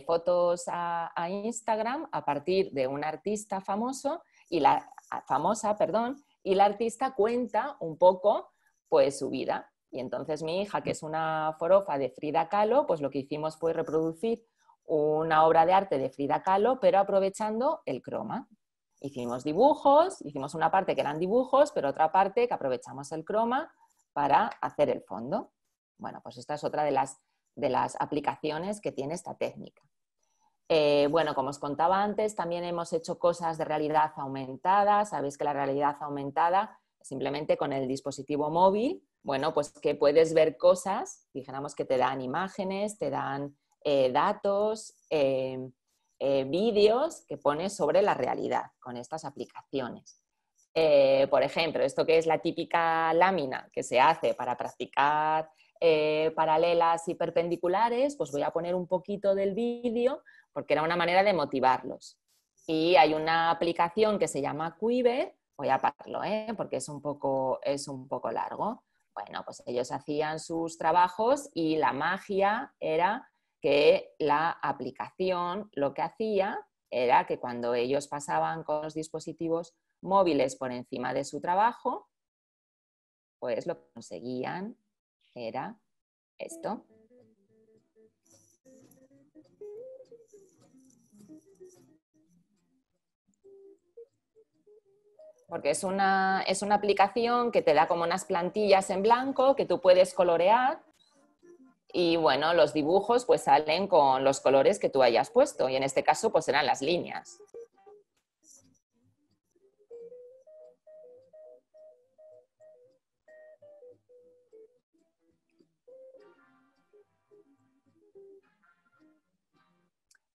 A: fotos a, a Instagram a partir de un artista famoso y la famosa, perdón, y la artista cuenta un poco pues su vida. Y entonces mi hija, que es una forofa de Frida Kahlo, pues lo que hicimos fue reproducir una obra de arte de Frida Kahlo, pero aprovechando el croma. Hicimos dibujos, hicimos una parte que eran dibujos, pero otra parte que aprovechamos el croma para hacer el fondo. Bueno, pues esta es otra de las aplicaciones que tiene esta técnica. Eh, bueno, como os contaba antes, también hemos hecho cosas de realidad aumentada. Sabéis que la realidad aumentada, simplemente con el dispositivo móvil, bueno, pues que puedes ver cosas, dijéramos que te dan imágenes, te dan eh, datos, em, eh, vídeos que pones sobre la realidad con estas aplicaciones. por ejemplo, esto que es la típica lámina que se hace para practicar paralelas y perpendiculares, pues voy a poner un poquito del vídeo porque era una manera de motivarlos. Y hay una aplicación que se llama Quiver, voy a pararlo, ¿eh? porque es un, poco, es un poco largo. Bueno, pues ellos hacían sus trabajos y la magia era que la aplicación lo que hacía era que cuando ellos pasaban con los dispositivos móviles por encima de su trabajo, pues lo que conseguían era esto. Porque es una, aplicación que te da como unas plantillas en blanco que tú puedes colorear y bueno, los dibujos pues salen con los colores que tú hayas puesto y en este caso pues serán las líneas.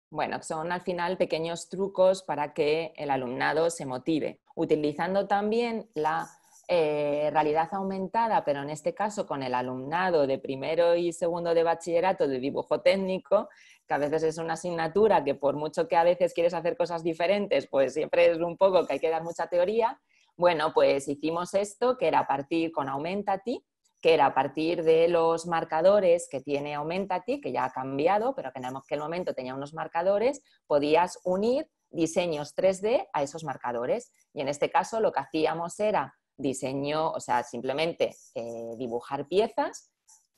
A: Bueno, son al final pequeños trucos para que el alumnado se motive, utilizando también la eh, realidad aumentada, pero en este caso con el alumnado de primero y segundo de bachillerato de dibujo técnico, que a veces es una asignatura que por mucho que a veces quieres hacer cosas diferentes, pues siempre es un poco que hay que dar mucha teoría. Bueno, pues hicimos esto, que era partir con Aumenta ti que era a partir de los marcadores que tiene Aumentati, que ya ha cambiado, pero que en aquel momento tenía unos marcadores, podías unir diseños 3D a esos marcadores. Y en este caso lo que hacíamos era diseño, o sea, simplemente eh, dibujar piezas,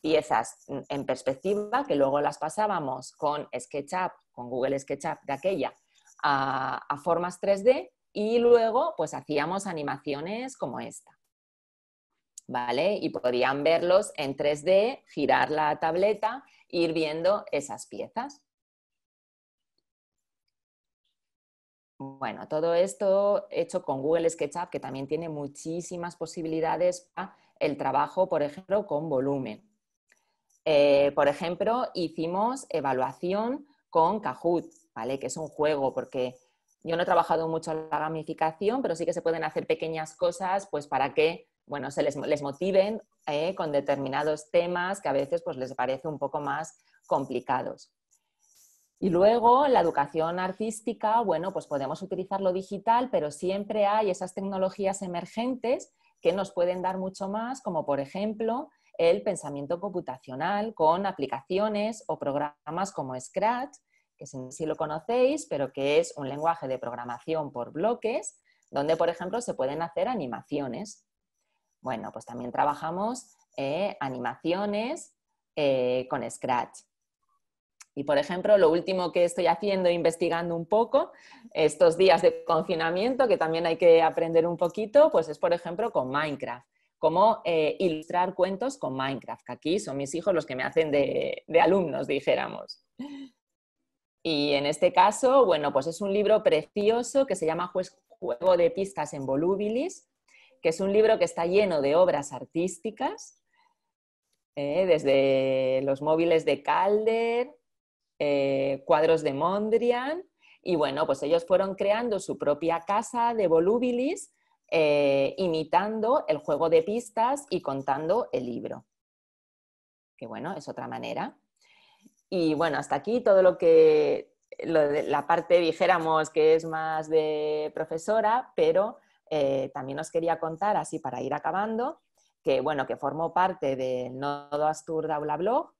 A: piezas en perspectiva, que luego las pasábamos con SketchUp, con Google SketchUp de aquella, a, a formas 3D y luego pues hacíamos animaciones como esta. Y podrían verlos en 3D, girar la tableta ir viendo esas piezas. Bueno, todo esto hecho con Google SketchUp, que también tiene muchísimas posibilidades para el trabajo, por ejemplo, con volumen. Eh, por ejemplo, hicimos evaluación con Kahoot, ¿vale? Que es un juego, porque yo no he trabajado mucho en la gamificación, pero sí que se pueden hacer pequeñas cosas, pues para que bueno, se les, motiven eh, con determinados temas que a veces pues, les parece un poco más complicados. Y luego la educación artística, bueno, pues podemos utilizar lo digital, pero siempre hay esas tecnologías emergentes que nos pueden dar mucho más, como por ejemplo el pensamiento computacional con aplicaciones o programas como Scratch, que si lo conocéis, pero que es un lenguaje de programación por bloques, donde por ejemplo se pueden hacer animaciones. Bueno, pues también trabajamos eh, animaciones eh, con Scratch. Y, por ejemplo, lo último que estoy haciendo, e investigando un poco, estos días de confinamiento, que también hay que aprender un poquito, pues es, por ejemplo, con Minecraft. Cómo eh, ilustrar cuentos con Minecraft, que aquí son mis hijos los que me hacen de, de alumnos, dijéramos. Y en este caso, bueno, pues es un libro precioso que se llama Juego de Pistas en Volubilis, que es un libro que está lleno de obras artísticas, eh, desde los móviles de Calder, eh, cuadros de Mondrian, y bueno, pues ellos fueron creando su propia casa de volubilis, eh, imitando el juego de pistas y contando el libro. Que bueno, es otra manera. Y bueno, hasta aquí todo lo que, la parte dijéramos que es más de profesora, pero eh, también os quería contar, así para ir acabando, que bueno, que formo parte del Nodo Astur de Aula Blog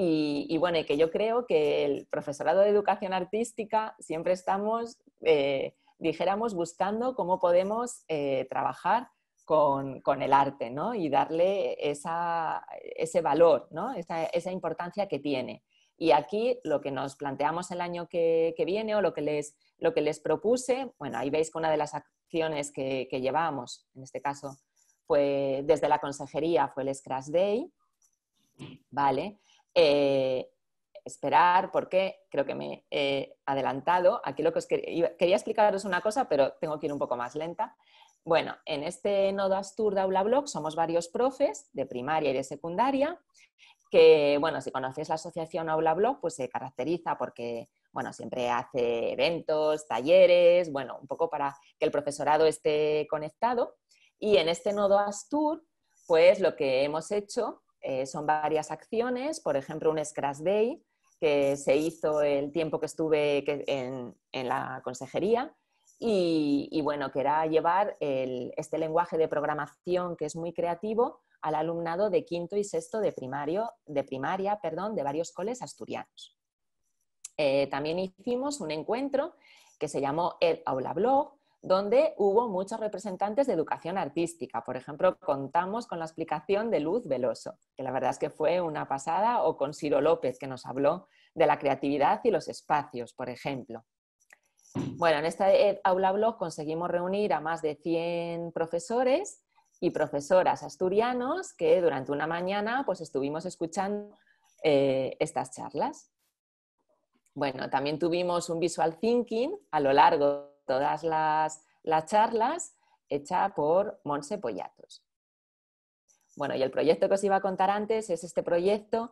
A: y, bueno, y que yo creo que el profesorado de educación artística siempre estamos, eh, dijéramos, buscando cómo podemos eh, trabajar con, el arte ¿no? y darle ese valor, ¿no? esa, esa, importancia que tiene. Y aquí lo que nos planteamos el año que, viene o lo que, les, lo que les propuse, bueno, ahí veis que una de las que, llevamos, llevábamos, en este caso, fue desde la consejería fue el Scratch Day, ¿vale? Eh, esperar porque creo que me he adelantado. Aquí lo que os quería, quería explicaros una cosa, pero tengo que ir un poco más lenta. Bueno, en este Nodo Astur de Aula Blog somos varios profes de primaria y de secundaria que, bueno, si conocéis la asociación Aula Blog, pues se caracteriza porque, bueno, siempre hace eventos, talleres, bueno, un poco para que el profesorado esté conectado. Y en este nodo Astur, pues lo que hemos hecho eh, son varias acciones, por ejemplo, un Scratch Day que se hizo el tiempo que estuve en, la consejería y, bueno, que era llevar este lenguaje de programación que es muy creativo al alumnado de quinto y sexto de, primario, de primaria perdón, de varios coles asturianos. Eh, también hicimos un encuentro que se llamó El Aula Blog, donde hubo muchos representantes de educación artística. Por ejemplo, contamos con la explicación de Luz Veloso, que la verdad es que fue una pasada, o con Ciro López, que nos habló de la creatividad y los espacios, por ejemplo. Bueno, en esta eh, aula blog conseguimos reunir a más de 100 profesores y profesoras asturianos que durante una mañana pues, estuvimos escuchando eh, estas charlas. Bueno, también tuvimos un visual thinking a lo largo todas las, charlas hechas por Monse Pollatos. Bueno, y el proyecto que os iba a contar antes es este proyecto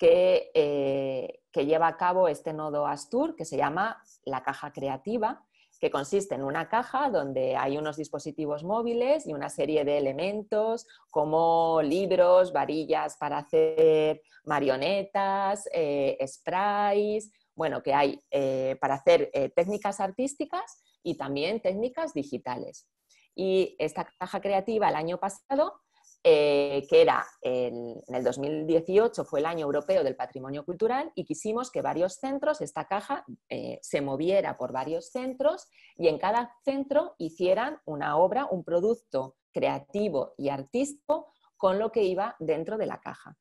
A: eh, que, lleva a cabo este nodo Astur, que se llama la caja creativa, que consiste en una caja donde hay unos dispositivos móviles y una serie de elementos como libros, varillas para hacer marionetas, eh, sprays, bueno, que hay eh, para hacer técnicas artísticas y también técnicas digitales. Y esta caja creativa el año pasado, eh, que era en el 2018 fue el año europeo del patrimonio cultural y quisimos que varios centros, esta caja eh, se moviera por varios centros y en cada centro hicieran una obra, un producto creativo y artístico con lo que iba dentro de la caja.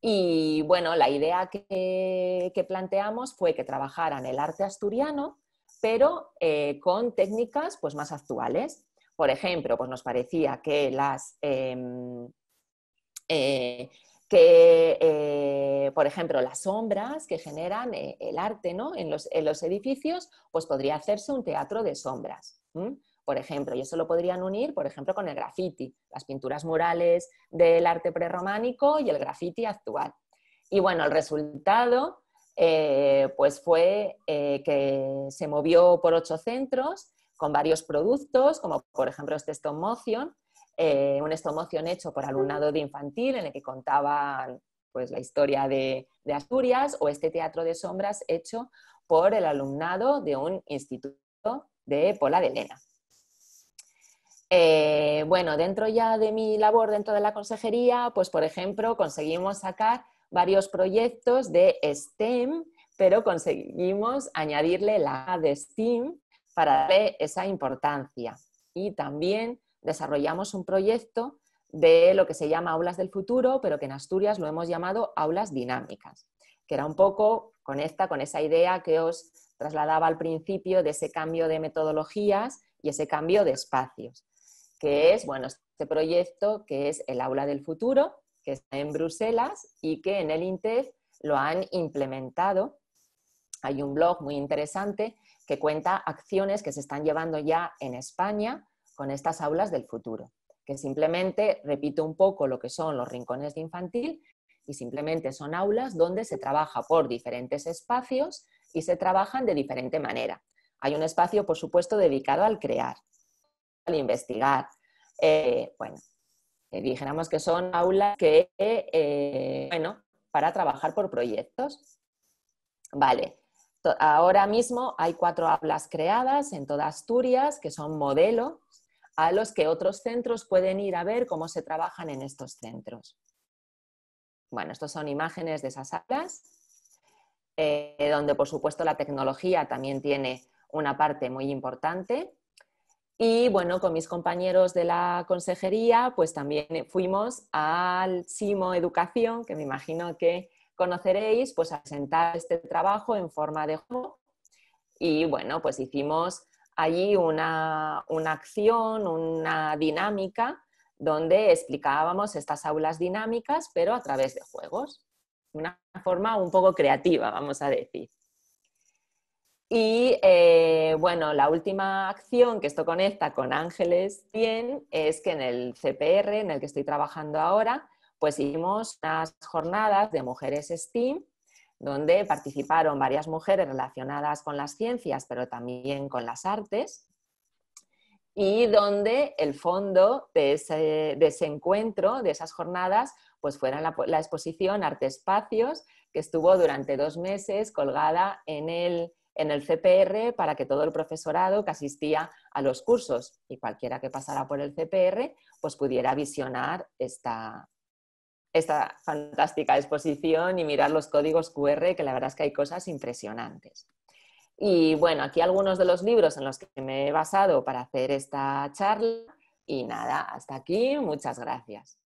A: Y bueno, la idea que, que, planteamos fue que trabajaran el arte asturiano, pero eh, con técnicas pues, más actuales. Por ejemplo, pues nos parecía que las... Em, eh, que, eh, por ejemplo, las sombras que generan el arte ¿no? en, los, edificios, pues podría hacerse un teatro de sombras. Por ejemplo, y eso lo podrían unir, por ejemplo, con el graffiti, las pinturas murales del arte prerrománico y el graffiti actual. Y bueno, el resultado eh, pues fue eh, que se movió por ocho centros con varios productos, como por ejemplo este Stone Motion, eh, un Stone Motion hecho por alumnado de infantil en el que contaban pues, la historia de, Asturias, o este Teatro de Sombras hecho por el alumnado de un instituto de Pola de Elena. bueno, dentro ya de mi labor dentro de la consejería, pues por ejemplo, conseguimos sacar varios proyectos de STEM, pero conseguimos añadirle la de STEAM para darle esa importancia. Y también desarrollamos un proyecto de lo que se llama aulas del futuro, pero que en Asturias lo hemos llamado aulas dinámicas, que era un poco conecta con esa idea que os trasladaba al principio de ese cambio de metodologías y ese cambio de espacios, que es, bueno, este proyecto que es el aula del futuro, que está en Bruselas y que en el INTEF lo han implementado. Hay un blog muy interesante que cuenta acciones que se están llevando ya en España con estas aulas del futuro, que simplemente repito un poco lo que son los rincones de infantil y simplemente son aulas donde se trabaja por diferentes espacios y se trabajan de diferente manera. Hay un espacio, por supuesto, dedicado al crear, al investigar, eh, bueno, dijéramos que son aulas que, eh, bueno, para trabajar por proyectos. Vale, ahora mismo hay cuatro aulas creadas en toda Asturias que son modelo a los que otros centros pueden ir a ver cómo se trabajan en estos centros. Bueno, estas son imágenes de esas aulas, eh, donde por supuesto la tecnología también tiene una parte muy importante. Y bueno, con mis compañeros de la consejería, pues también eh, fuimos al SIMO Educación, que me imagino que conoceréis, pues a sentar este trabajo en forma de juego. Y bueno, pues hicimos allí una, una acción, una dinámica, donde explicábamos estas aulas dinámicas, pero a través de juegos. Una forma un poco creativa, vamos a decir. Y eh, bueno, la última acción que esto conecta con Ángeles bien es que en el CPR, en el que estoy trabajando ahora, pues hicimos unas jornadas de mujeres STEAM, donde participaron varias mujeres relacionadas con las ciencias, pero también con las artes, y donde el fondo de ese, encuentro, de esas jornadas, pues fuera la, la exposición Arte Espacios, que estuvo durante dos meses colgada en el en el CPR para que todo el profesorado que asistía a los cursos y cualquiera que pasara por el CPR pues pudiera visionar esta, esta fantástica exposición y mirar los códigos QR, que la verdad es que hay cosas impresionantes. Y bueno, aquí algunos de los libros en los que me he basado para hacer esta charla. Y nada, hasta aquí, muchas gracias.